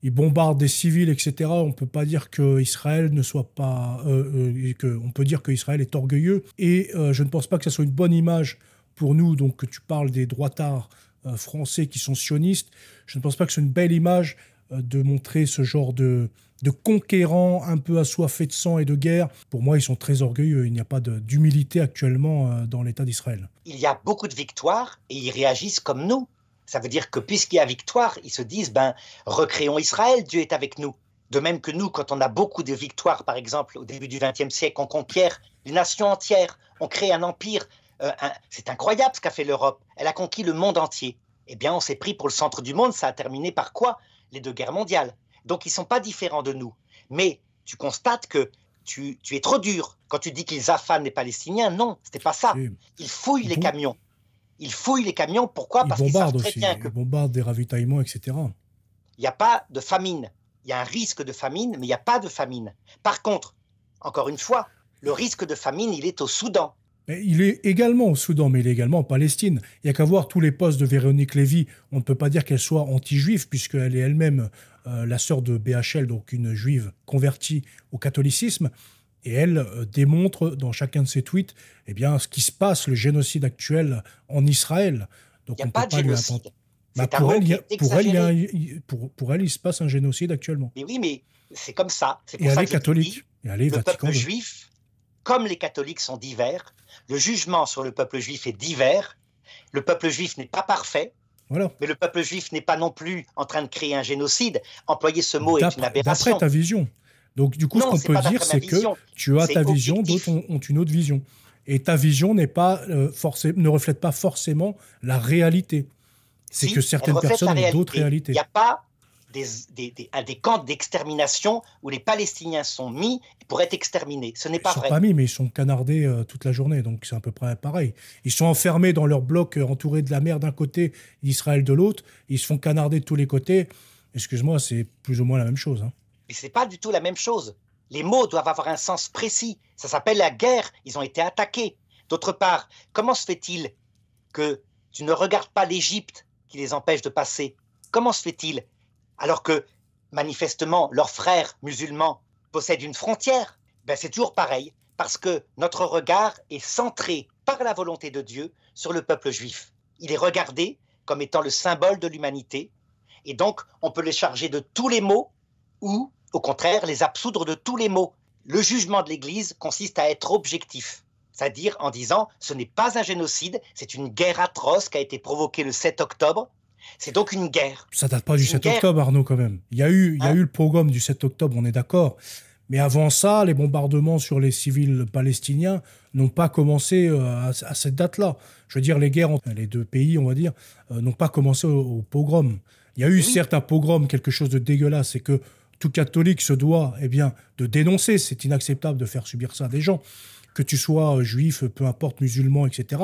A: ils bombardent des civils, etc. On peut pas dire que ne soit pas, euh, euh on peut dire qu'Israël est orgueilleux. Et euh, je ne pense pas que ce soit une bonne image pour nous. Donc tu parles des droitards euh, français qui sont sionistes. Je ne pense pas que ce soit une belle image de montrer ce genre de, de conquérants un peu assoiffés de sang et de guerre. Pour moi, ils sont très orgueilleux. Il n'y a pas d'humilité actuellement dans l'État d'Israël.
B: Il y a beaucoup de victoires et ils réagissent comme nous. Ça veut dire que puisqu'il y a victoire, ils se disent, ben, recréons Israël, Dieu est avec nous. De même que nous, quand on a beaucoup de victoires, par exemple, au début du XXe siècle, on conquiert les nations entières, on crée un empire. Euh, c'est incroyable ce qu'a fait l'Europe. Elle a conquis le monde entier. Eh bien, on s'est pris pour le centre du monde. Ça a terminé par quoi Les deux guerres mondiales. Donc, ils ne sont pas différents de nous. Mais tu constates que tu, es trop dur quand tu dis qu'ils affament les Palestiniens. Non, ce c'était pas ça. Ils fouillent les camions. Ils fouillent les camions. Pourquoi Parce qu'ils savent aussi, Ils
A: bombardent des ravitaillements, etc. Il
B: n'y a pas de famine. Il y a un risque de famine, mais il n'y a pas de famine. Par contre, encore une fois, le risque de famine, il est au Soudan.
A: Mais il est également au Soudan, mais il est également en Palestine. Il n'y a qu'à voir tous les postes de Véronique Lévy. On ne peut pas dire qu'elle soit anti-juive, puisqu'elle est elle-même euh, la sœur de BHL, donc une juive convertie au catholicisme. Et elle euh, démontre dans chacun de ses tweets eh bien, ce qui se passe, le génocide actuel en Israël. Donc, on pas de pas génocide. pour, elle, il se passe un génocide actuellement.
B: Mais oui, mais c'est comme ça. Pour et elle est catholique.
A: et le peuple
B: juif, comme les catholiques sont divers, le jugement sur le peuple juif est divers. Le peuple juif n'est pas parfait. Voilà. Mais le peuple juif n'est pas non plus en train de créer un génocide. Employer ce mot est une aberration. D'après
A: ta vision. Donc, du coup, ce qu'on peut dire, c'est que tu as ta vision, d'autres ont, une autre vision. Et ta vision n'est pas euh, ne reflète pas forcément la réalité.
B: C'est que certaines personnes ont d'autres réalités. Il n'y a pas des, des, camps d'extermination où les Palestiniens sont mis pour être exterminés. Ce n'est pas vrai. Ils sont pas mis,
A: mais ils sont canardés euh, toute la journée, donc c'est à peu près pareil. Ils sont enfermés dans leur bloc euh, entouré de la mer d'un côté, d'Israël de l'autre. Ils se font canarder de tous les côtés. Excuse-moi, c'est plus ou moins la même chose. Hein.
B: Mais ce n'est pas du tout la même chose. Les mots doivent avoir un sens précis. Ça s'appelle la guerre. Ils ont été attaqués. D'autre part, comment se fait-il que tu ne regardes pas l'Égypte qui les empêche de passer Comment se fait-il alors que manifestement leurs frères musulmans possèdent une frontière ben, C'est toujours pareil, parce que notre regard est centré par la volonté de Dieu sur le peuple juif. Il est regardé comme étant le symbole de l'humanité, et donc on peut les charger de tous les mots ou au contraire, les absoudre de tous les maux. Le jugement de l'Église consiste à être objectif, c'est-à-dire en disant ce n'est pas un génocide, c'est une guerre atroce qui a été provoquée le 7 octobre. C'est donc une guerre.
A: Ça date pas du 7 octobre, Arnaud, quand même. Il y a eu, hein le pogrom du 7 octobre, on est d'accord. Mais avant ça, les bombardements sur les civils palestiniens n'ont pas commencé euh, à, cette date-là. Je veux dire, les guerres entre les deux pays, on va dire, euh, n'ont pas commencé au, pogrom. Il y a eu certes un pogrom, quelque chose de dégueulasse, c'est que tout catholique se doit eh bien, de dénoncer. C'est inacceptable de faire subir ça à des gens. Que tu sois euh, juif, peu importe, musulman, etc.,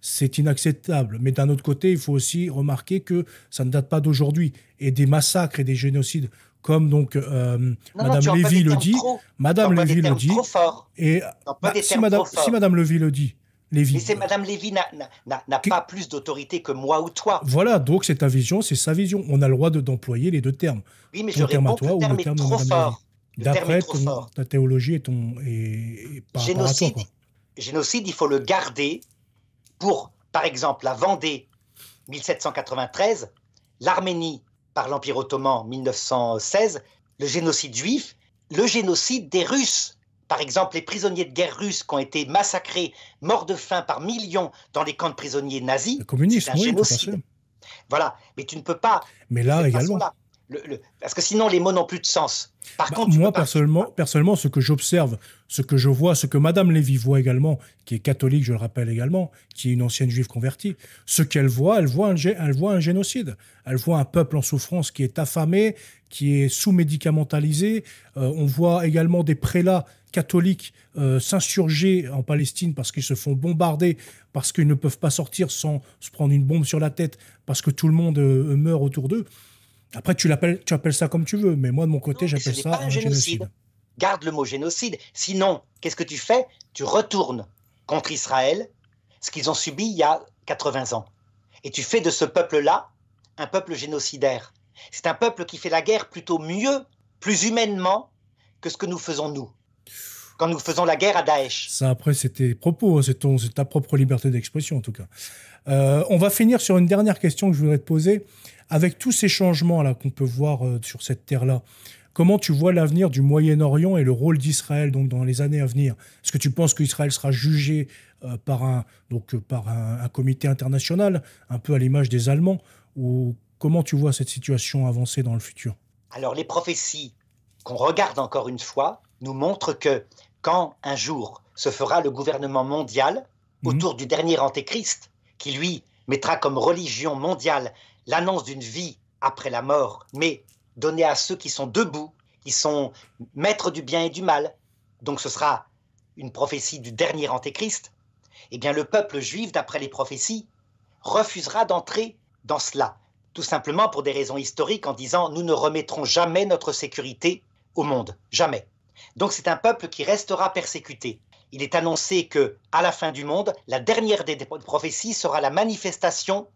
A: c'est inacceptable. Mais d'un autre côté, il faut aussi remarquer que ça ne date pas d'aujourd'hui. Et des massacres et des génocides, comme donc Mme euh, Madame Lévy le dit, Madame Lévy le dit, et si Madame, si Madame Lévy le dit, mais c'est Madame Lévy n'a pas plus d'autorité que moi ou toi. Voilà, donc c'est ta vision, c'est sa vision. On a le droit d'employer les deux termes. Oui, mais je réponds que le terme, est trop fort. D'après ta théologie et ton et, génocide,
B: génocide, il faut le garder pour, par exemple, la Vendée 1793, l'Arménie par l'Empire ottoman 1916, le génocide juif, le génocide des Russes par exemple, les prisonniers de guerre russes qui ont été massacrés, morts de faim par millions dans les camps de prisonniers nazis. Le un génocide. Voilà, mais tu ne peux pas. Mais là également. parce que sinon, les mots n'ont plus de sens.
A: Par bah, contre, moi, personnellement, personnellement, ce que j'observe, ce que je vois, ce que Madame Lévy voit également, qui est catholique, je le rappelle également, qui est une ancienne juive convertie, ce qu'elle voit, elle voit, un, génocide. Elle voit un peuple en souffrance qui est affamé, qui est sous-médicamentalisé. Euh, on voit également des prélats catholiques euh, s'insurger en Palestine parce qu'ils se font bombarder, parce qu'ils ne peuvent pas sortir sans se prendre une bombe sur la tête, parce que tout le monde euh, meurt autour d'eux. Après, tu, l'appelles, tu appelles ça comme tu veux, mais moi, de mon côté, j'appelle ça un, génocide.
B: Garde le mot génocide. Sinon, qu'est-ce que tu fais Tu retournes contre Israël ce qu'ils ont subi il y a 80 ans. Et tu fais de ce peuple-là un peuple génocidaire. C'est un peuple qui fait la guerre plutôt mieux, plus humainement, que ce que nous faisons nous quand nous faisons la guerre à Daesh.
A: Ça, après, c'était propos, hein. c'est ta propre liberté d'expression, en tout cas. Euh, on va finir sur une dernière question que je voudrais te poser. Avec tous ces changements-là qu'on peut voir euh, sur cette terre-là, comment tu vois l'avenir du Moyen-Orient et le rôle d'Israël donc dans les années à venir Est-ce que tu penses qu'Israël sera jugé euh, par, un, donc, par un, un comité international, un peu à l'image des Allemands Ou comment tu vois cette situation avancer dans le futur
B: Alors, les prophéties qu'on regarde encore une fois nous montrent que quand un jour se fera le gouvernement mondial mhm. autour du dernier antéchrist, qui lui mettra comme religion mondiale l'annonce d'une vie après la mort, mais donnée à ceux qui sont debout, qui sont maîtres du bien et du mal. Donc ce sera une prophétie du dernier antéchrist. et eh bien, le peuple juif, d'après les prophéties, refusera d'entrer dans cela, tout simplement pour des raisons historiques, en disant nous ne remettrons jamais notre sécurité au monde, jamais. Donc c'est un peuple qui restera persécuté. Il est annoncé que, à la fin du monde, la dernière des prophéties sera la manifestation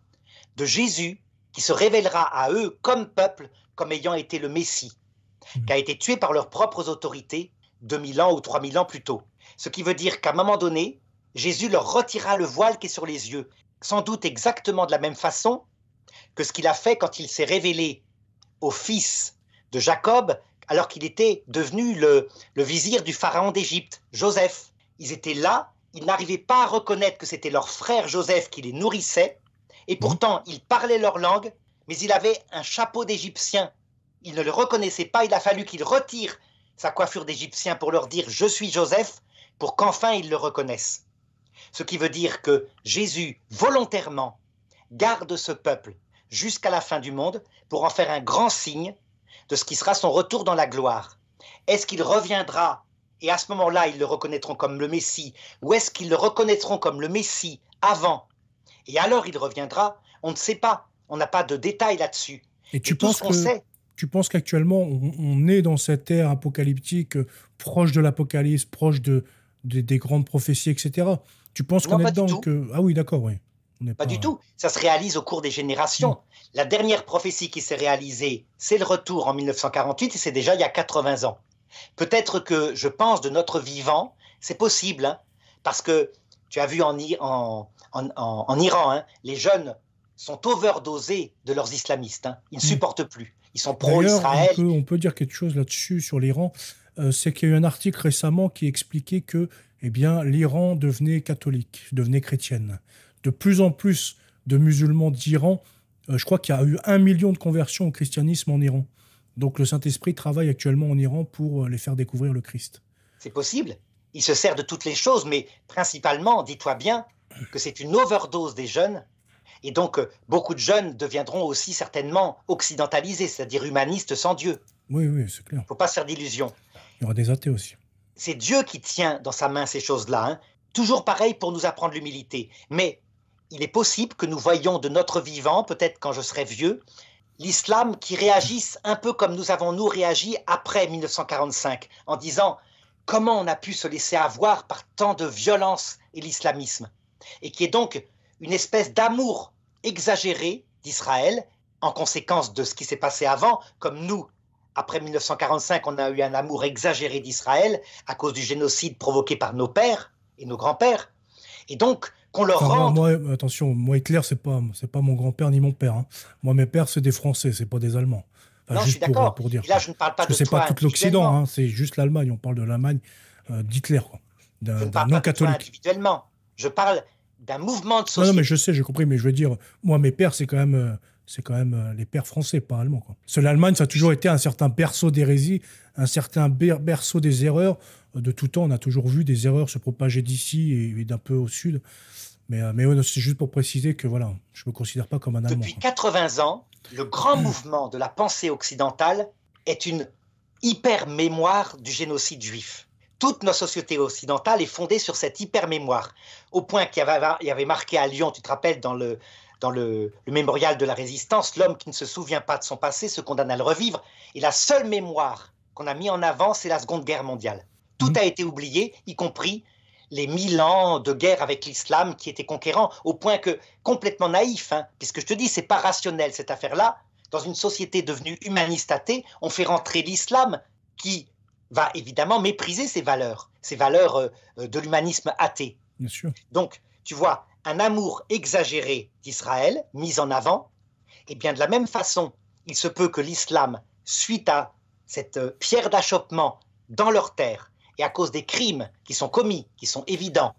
B: de Jésus qui se révélera à eux comme peuple, comme ayant été le Messie, hmm. qui a été tué par leurs propres autorités 2000 ans ou 3000 ans plus tôt. Ce qui veut dire qu'à un moment donné, Jésus leur retirera le voile qui est sur les yeux, sans doute exactement de la même façon que ce qu'il a fait quand il s'est révélé au fils de Jacob, alors qu'il était devenu le, vizir du pharaon d'Égypte, Joseph. Ils étaient là, ils n'arrivaient pas à reconnaître que c'était leur frère Joseph qui les nourrissait, et mhm. pourtant ils parlaient leur langue, mais il avait un chapeau d'Égyptien. Ils ne le reconnaissaient pas, il a fallu qu'il retire sa coiffure d'Égyptien pour leur dire Je suis Joseph, pour qu'enfin ils le reconnaissent. Ce qui veut dire que Jésus, volontairement, garde ce peuple jusqu'à la fin du monde pour en faire un grand signe de ce qui sera son retour dans la gloire. Est-ce qu'il reviendra et à ce moment-là, ils le reconnaîtront comme le Messie, ou est-ce qu'ils le reconnaîtront comme le Messie avant Et alors il reviendra On ne sait pas, on n'a pas de détails là-dessus.
A: Et tu penses qu'on sait tu penses qu'actuellement, on, est dans cette ère apocalyptique, proche de l'apocalypse, proche de, des grandes prophéties, etc. Tu penses qu'on est dedans Ah oui, d'accord, oui. Pas,
B: du tout. Ça se réalise au cours des générations. La dernière prophétie qui s'est réalisée, c'est le retour en 1948 et c'est déjà il y a 80 ans. Peut-être que je pense de notre vivant, c'est possible, hein, parce que tu as vu en, Iran, hein, les jeunes sont overdosés de leurs islamistes. Hein. Ils ne mm. supportent plus. Ils sont pro-Israël.
A: On, peut, dire quelque chose là-dessus sur l'Iran. Euh, c'est qu'il y a eu un article récemment qui expliquait que eh bien, l'Iran devenait catholique, devenait chrétienne de plus en plus de musulmans d'Iran. Euh, je crois qu'il y a eu un million de conversions au christianisme en Iran. Donc le Saint-Esprit travaille actuellement en Iran pour euh, les faire découvrir le Christ.
B: C'est possible. Il se sert de toutes les choses, mais principalement, dis-toi bien, que c'est une overdose des jeunes. Et donc, euh, beaucoup de jeunes deviendront aussi certainement occidentalisés, c'est-à-dire humanistes sans Dieu.
A: Oui, oui, c'est clair. Il ne
B: faut pas se faire d'illusions.
A: Il y aura des athées aussi.
B: C'est Dieu qui tient dans sa main ces choses-là. Hein. Toujours pareil pour nous apprendre l'humilité. Mais il est possible que nous voyions de notre vivant, peut-être quand je serai vieux, l'islam qui réagisse un peu comme nous avons nous réagi après 1945, en disant comment on a pu se laisser avoir par tant de violence et l'islamisme, et qui est donc une espèce d'amour exagéré d'Israël, en conséquence de ce qui s'est passé avant, comme nous, après 1945, on a eu un amour exagéré d'Israël à cause du génocide provoqué par nos pères et nos grands-pères. Et donc, qu'on leur
A: Moi, attention, moi Hitler, c'est pas, c'est pas mon grand-père ni mon père. Hein. Moi, mes pères, c'est des Français, c'est pas des Allemands.
B: Enfin, juste Pour, dire. là, je ne parle pas de pas tout l'Occident, hein,
A: c'est juste l'Allemagne. On parle de l'Allemagne euh, d'Hitler, d'un non-catholique.
B: Individuellement, je parle d'un mouvement de société. non,
A: mais je sais, j'ai compris, mais je veux dire, moi, mes pères, c'est quand même euh, c'est quand même euh, les pères français, pas allemands. Quoi. l'Allemagne, ça a toujours été un certain berceau d'hérésie, un certain berceau des erreurs. Euh, de tout temps, on a toujours vu des erreurs se propager d'ici et, d'un peu au sud. Mais, euh, mais c'est juste pour préciser que voilà, je ne me considère pas comme un Allemand. Depuis
B: 80 ans, le grand mmh. mouvement de la pensée occidentale est une hyper-mémoire du génocide juif. Toute notre société occidentale est fondée sur cette hyper-mémoire, au point qu'il y avait, marqué à Lyon, tu te rappelles, dans le, dans le, mémorial de la résistance, l'homme qui ne se souvient pas de son passé se condamne à le revivre. Et la seule mémoire qu'on a mis en avant, c'est la Seconde Guerre mondiale. Tout mm. a été oublié, y compris les mille ans de guerre avec l'islam qui était conquérant, au point que complètement naïf, hein, puisque je te dis, c'est pas rationnel cette affaire-là. Dans une société devenue humaniste athée, on fait rentrer l'islam qui va évidemment mépriser ses valeurs, ses valeurs euh, euh, de l'humanisme athée. Bien sûr. Donc, tu vois, un amour exagéré d'Israël, mis en avant, et eh bien de la même façon, il se peut que l'islam, suite à cette euh, pierre d'achoppement dans leur terre, et à cause des crimes qui sont commis, qui sont évidents,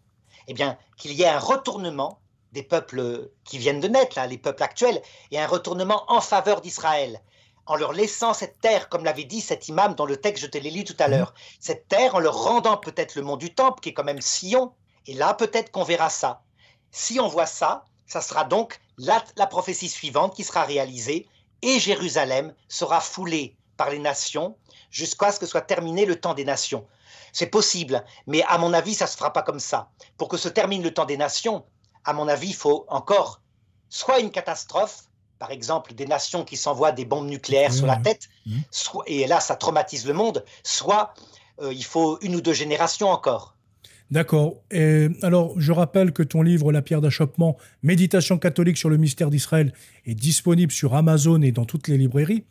B: et eh bien qu'il y ait un retournement des peuples euh, qui viennent de naître, là, les peuples actuels, et un retournement en faveur d'Israël, en leur laissant cette terre, comme l'avait dit cet imam dont le texte, je te l'ai lu tout à mhm. l'heure, cette terre, en leur rendant peut-être le mont du Temple, qui est quand même Sion, et là peut-être qu'on verra ça. Si on voit ça, ça sera donc la, prophétie suivante qui sera réalisée, et Jérusalem sera foulée par les nations jusqu'à ce que soit terminé le temps des nations. C'est possible, mais à mon avis, ça ne se fera pas comme ça. Pour que se termine le temps des nations, à mon avis, il faut encore soit une catastrophe, par exemple des nations qui s'envoient des bombes nucléaires sur la mmh. tête, mmh. et là, ça traumatise le monde, soit euh, il faut une ou deux générations encore.
A: D'accord. Et alors, je rappelle que ton livre La pierre d'achoppement, Méditation catholique sur le mystère d'Israël, est disponible sur Amazon et dans toutes les librairies.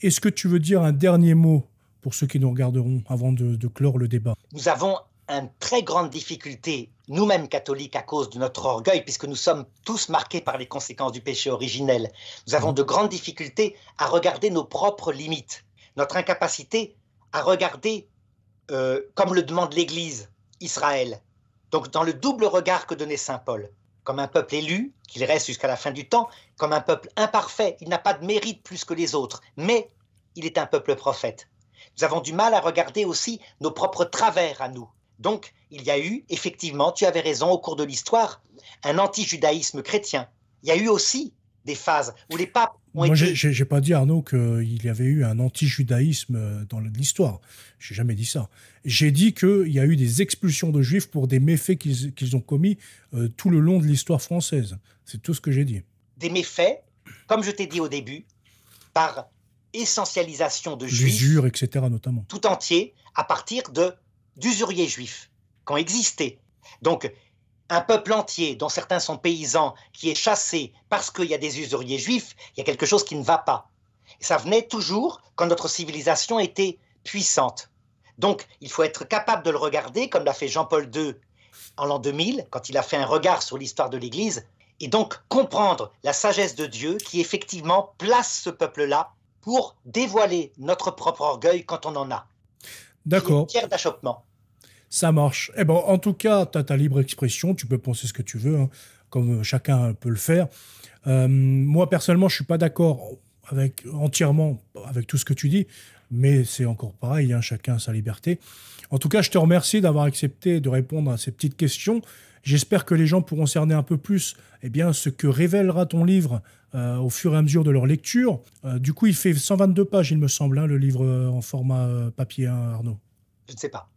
A: Est-ce que tu veux dire un dernier mot pour ceux qui nous regarderont avant de, clore le débat
B: Nous avons une très grande difficulté, nous-mêmes catholiques, à cause de notre orgueil, puisque nous sommes tous marqués par les conséquences du péché originel. Nous avons de grandes difficultés à regarder nos propres limites, notre incapacité à regarder, euh, comme le demande l'Église, Israël. Donc dans le double regard que donnait Saint Paul, comme un peuple élu, qu'il reste jusqu'à la fin du temps, comme un peuple imparfait, il n'a pas de mérite plus que les autres, mais il est un peuple prophète. Nous avons du mal à regarder aussi nos propres travers à nous. Donc il y a eu, effectivement, tu avais raison, au cours de l'histoire, un anti-judaïsme chrétien. Il y a eu aussi des phases où les papes
A: moi, j'ai pas dit, Arnaud, qu'il euh, y avait eu un anti-judaïsme euh, dans l'histoire. J'ai jamais dit ça. J'ai dit qu'il y a eu des expulsions de juifs pour des méfaits qu'ils ont commis euh, tout le long de l'histoire française. C'est tout ce que j'ai dit.
B: Des méfaits, comme je t'ai dit au début, par essentialisation de juifs.
A: L'usure, etc., notamment.
B: Tout entier, à partir de d'usuriers juifs qui ont existé. Donc, un peuple entier, dont certains sont paysans, qui est chassé parce qu'il y a des usuriers juifs, il y a quelque chose qui ne va pas. ça venait toujours quand notre civilisation était puissante. Donc, il faut être capable de le regarder, comme l'a fait Jean-Paul II en l'an 2000, quand il a fait un regard sur l'histoire de l'Église, et donc comprendre la sagesse de Dieu qui effectivement place ce peuple-là pour dévoiler notre propre orgueil quand on en a. D'accord. Pierre d'achoppement.
A: Ça marche. Eh ben, en tout cas, tu as ta libre expression, tu peux penser ce que tu veux, hein, comme chacun peut le faire. Euh, moi, personnellement, je suis pas d'accord avec entièrement avec tout ce que tu dis, mais c'est encore pareil, hein, chacun a sa liberté. En tout cas, je te remercie d'avoir accepté de répondre à ces petites questions. J'espère que les gens pourront cerner un peu plus eh bien, ce que révélera ton livre euh, au fur et à mesure de leur lecture. Euh, du coup, il fait 122 pages, il me semble, hein, le livre en format papier, Arnaud. Je ne sais pas.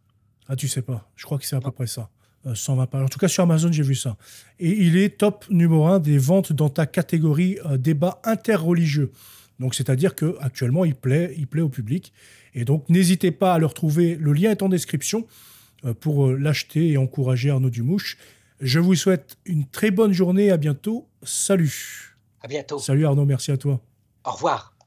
A: Ah, tu sais pas. Je crois que c'est à peu près ça. 120 euh, pages. En tout cas, sur Amazon, j'ai vu ça. Et il est top numéro un des ventes dans ta catégorie euh, débat interreligieux. Donc, c'est-à-dire que actuellement, il plaît, il plaît au public. Et donc, n'hésitez pas à le retrouver. Le lien est en description euh, pour l'acheter et encourager Arnaud Dumouche. Je vous souhaite une très bonne journée. À bientôt. Salut. À bientôt. Salut Arnaud. Merci à toi.
B: Au revoir.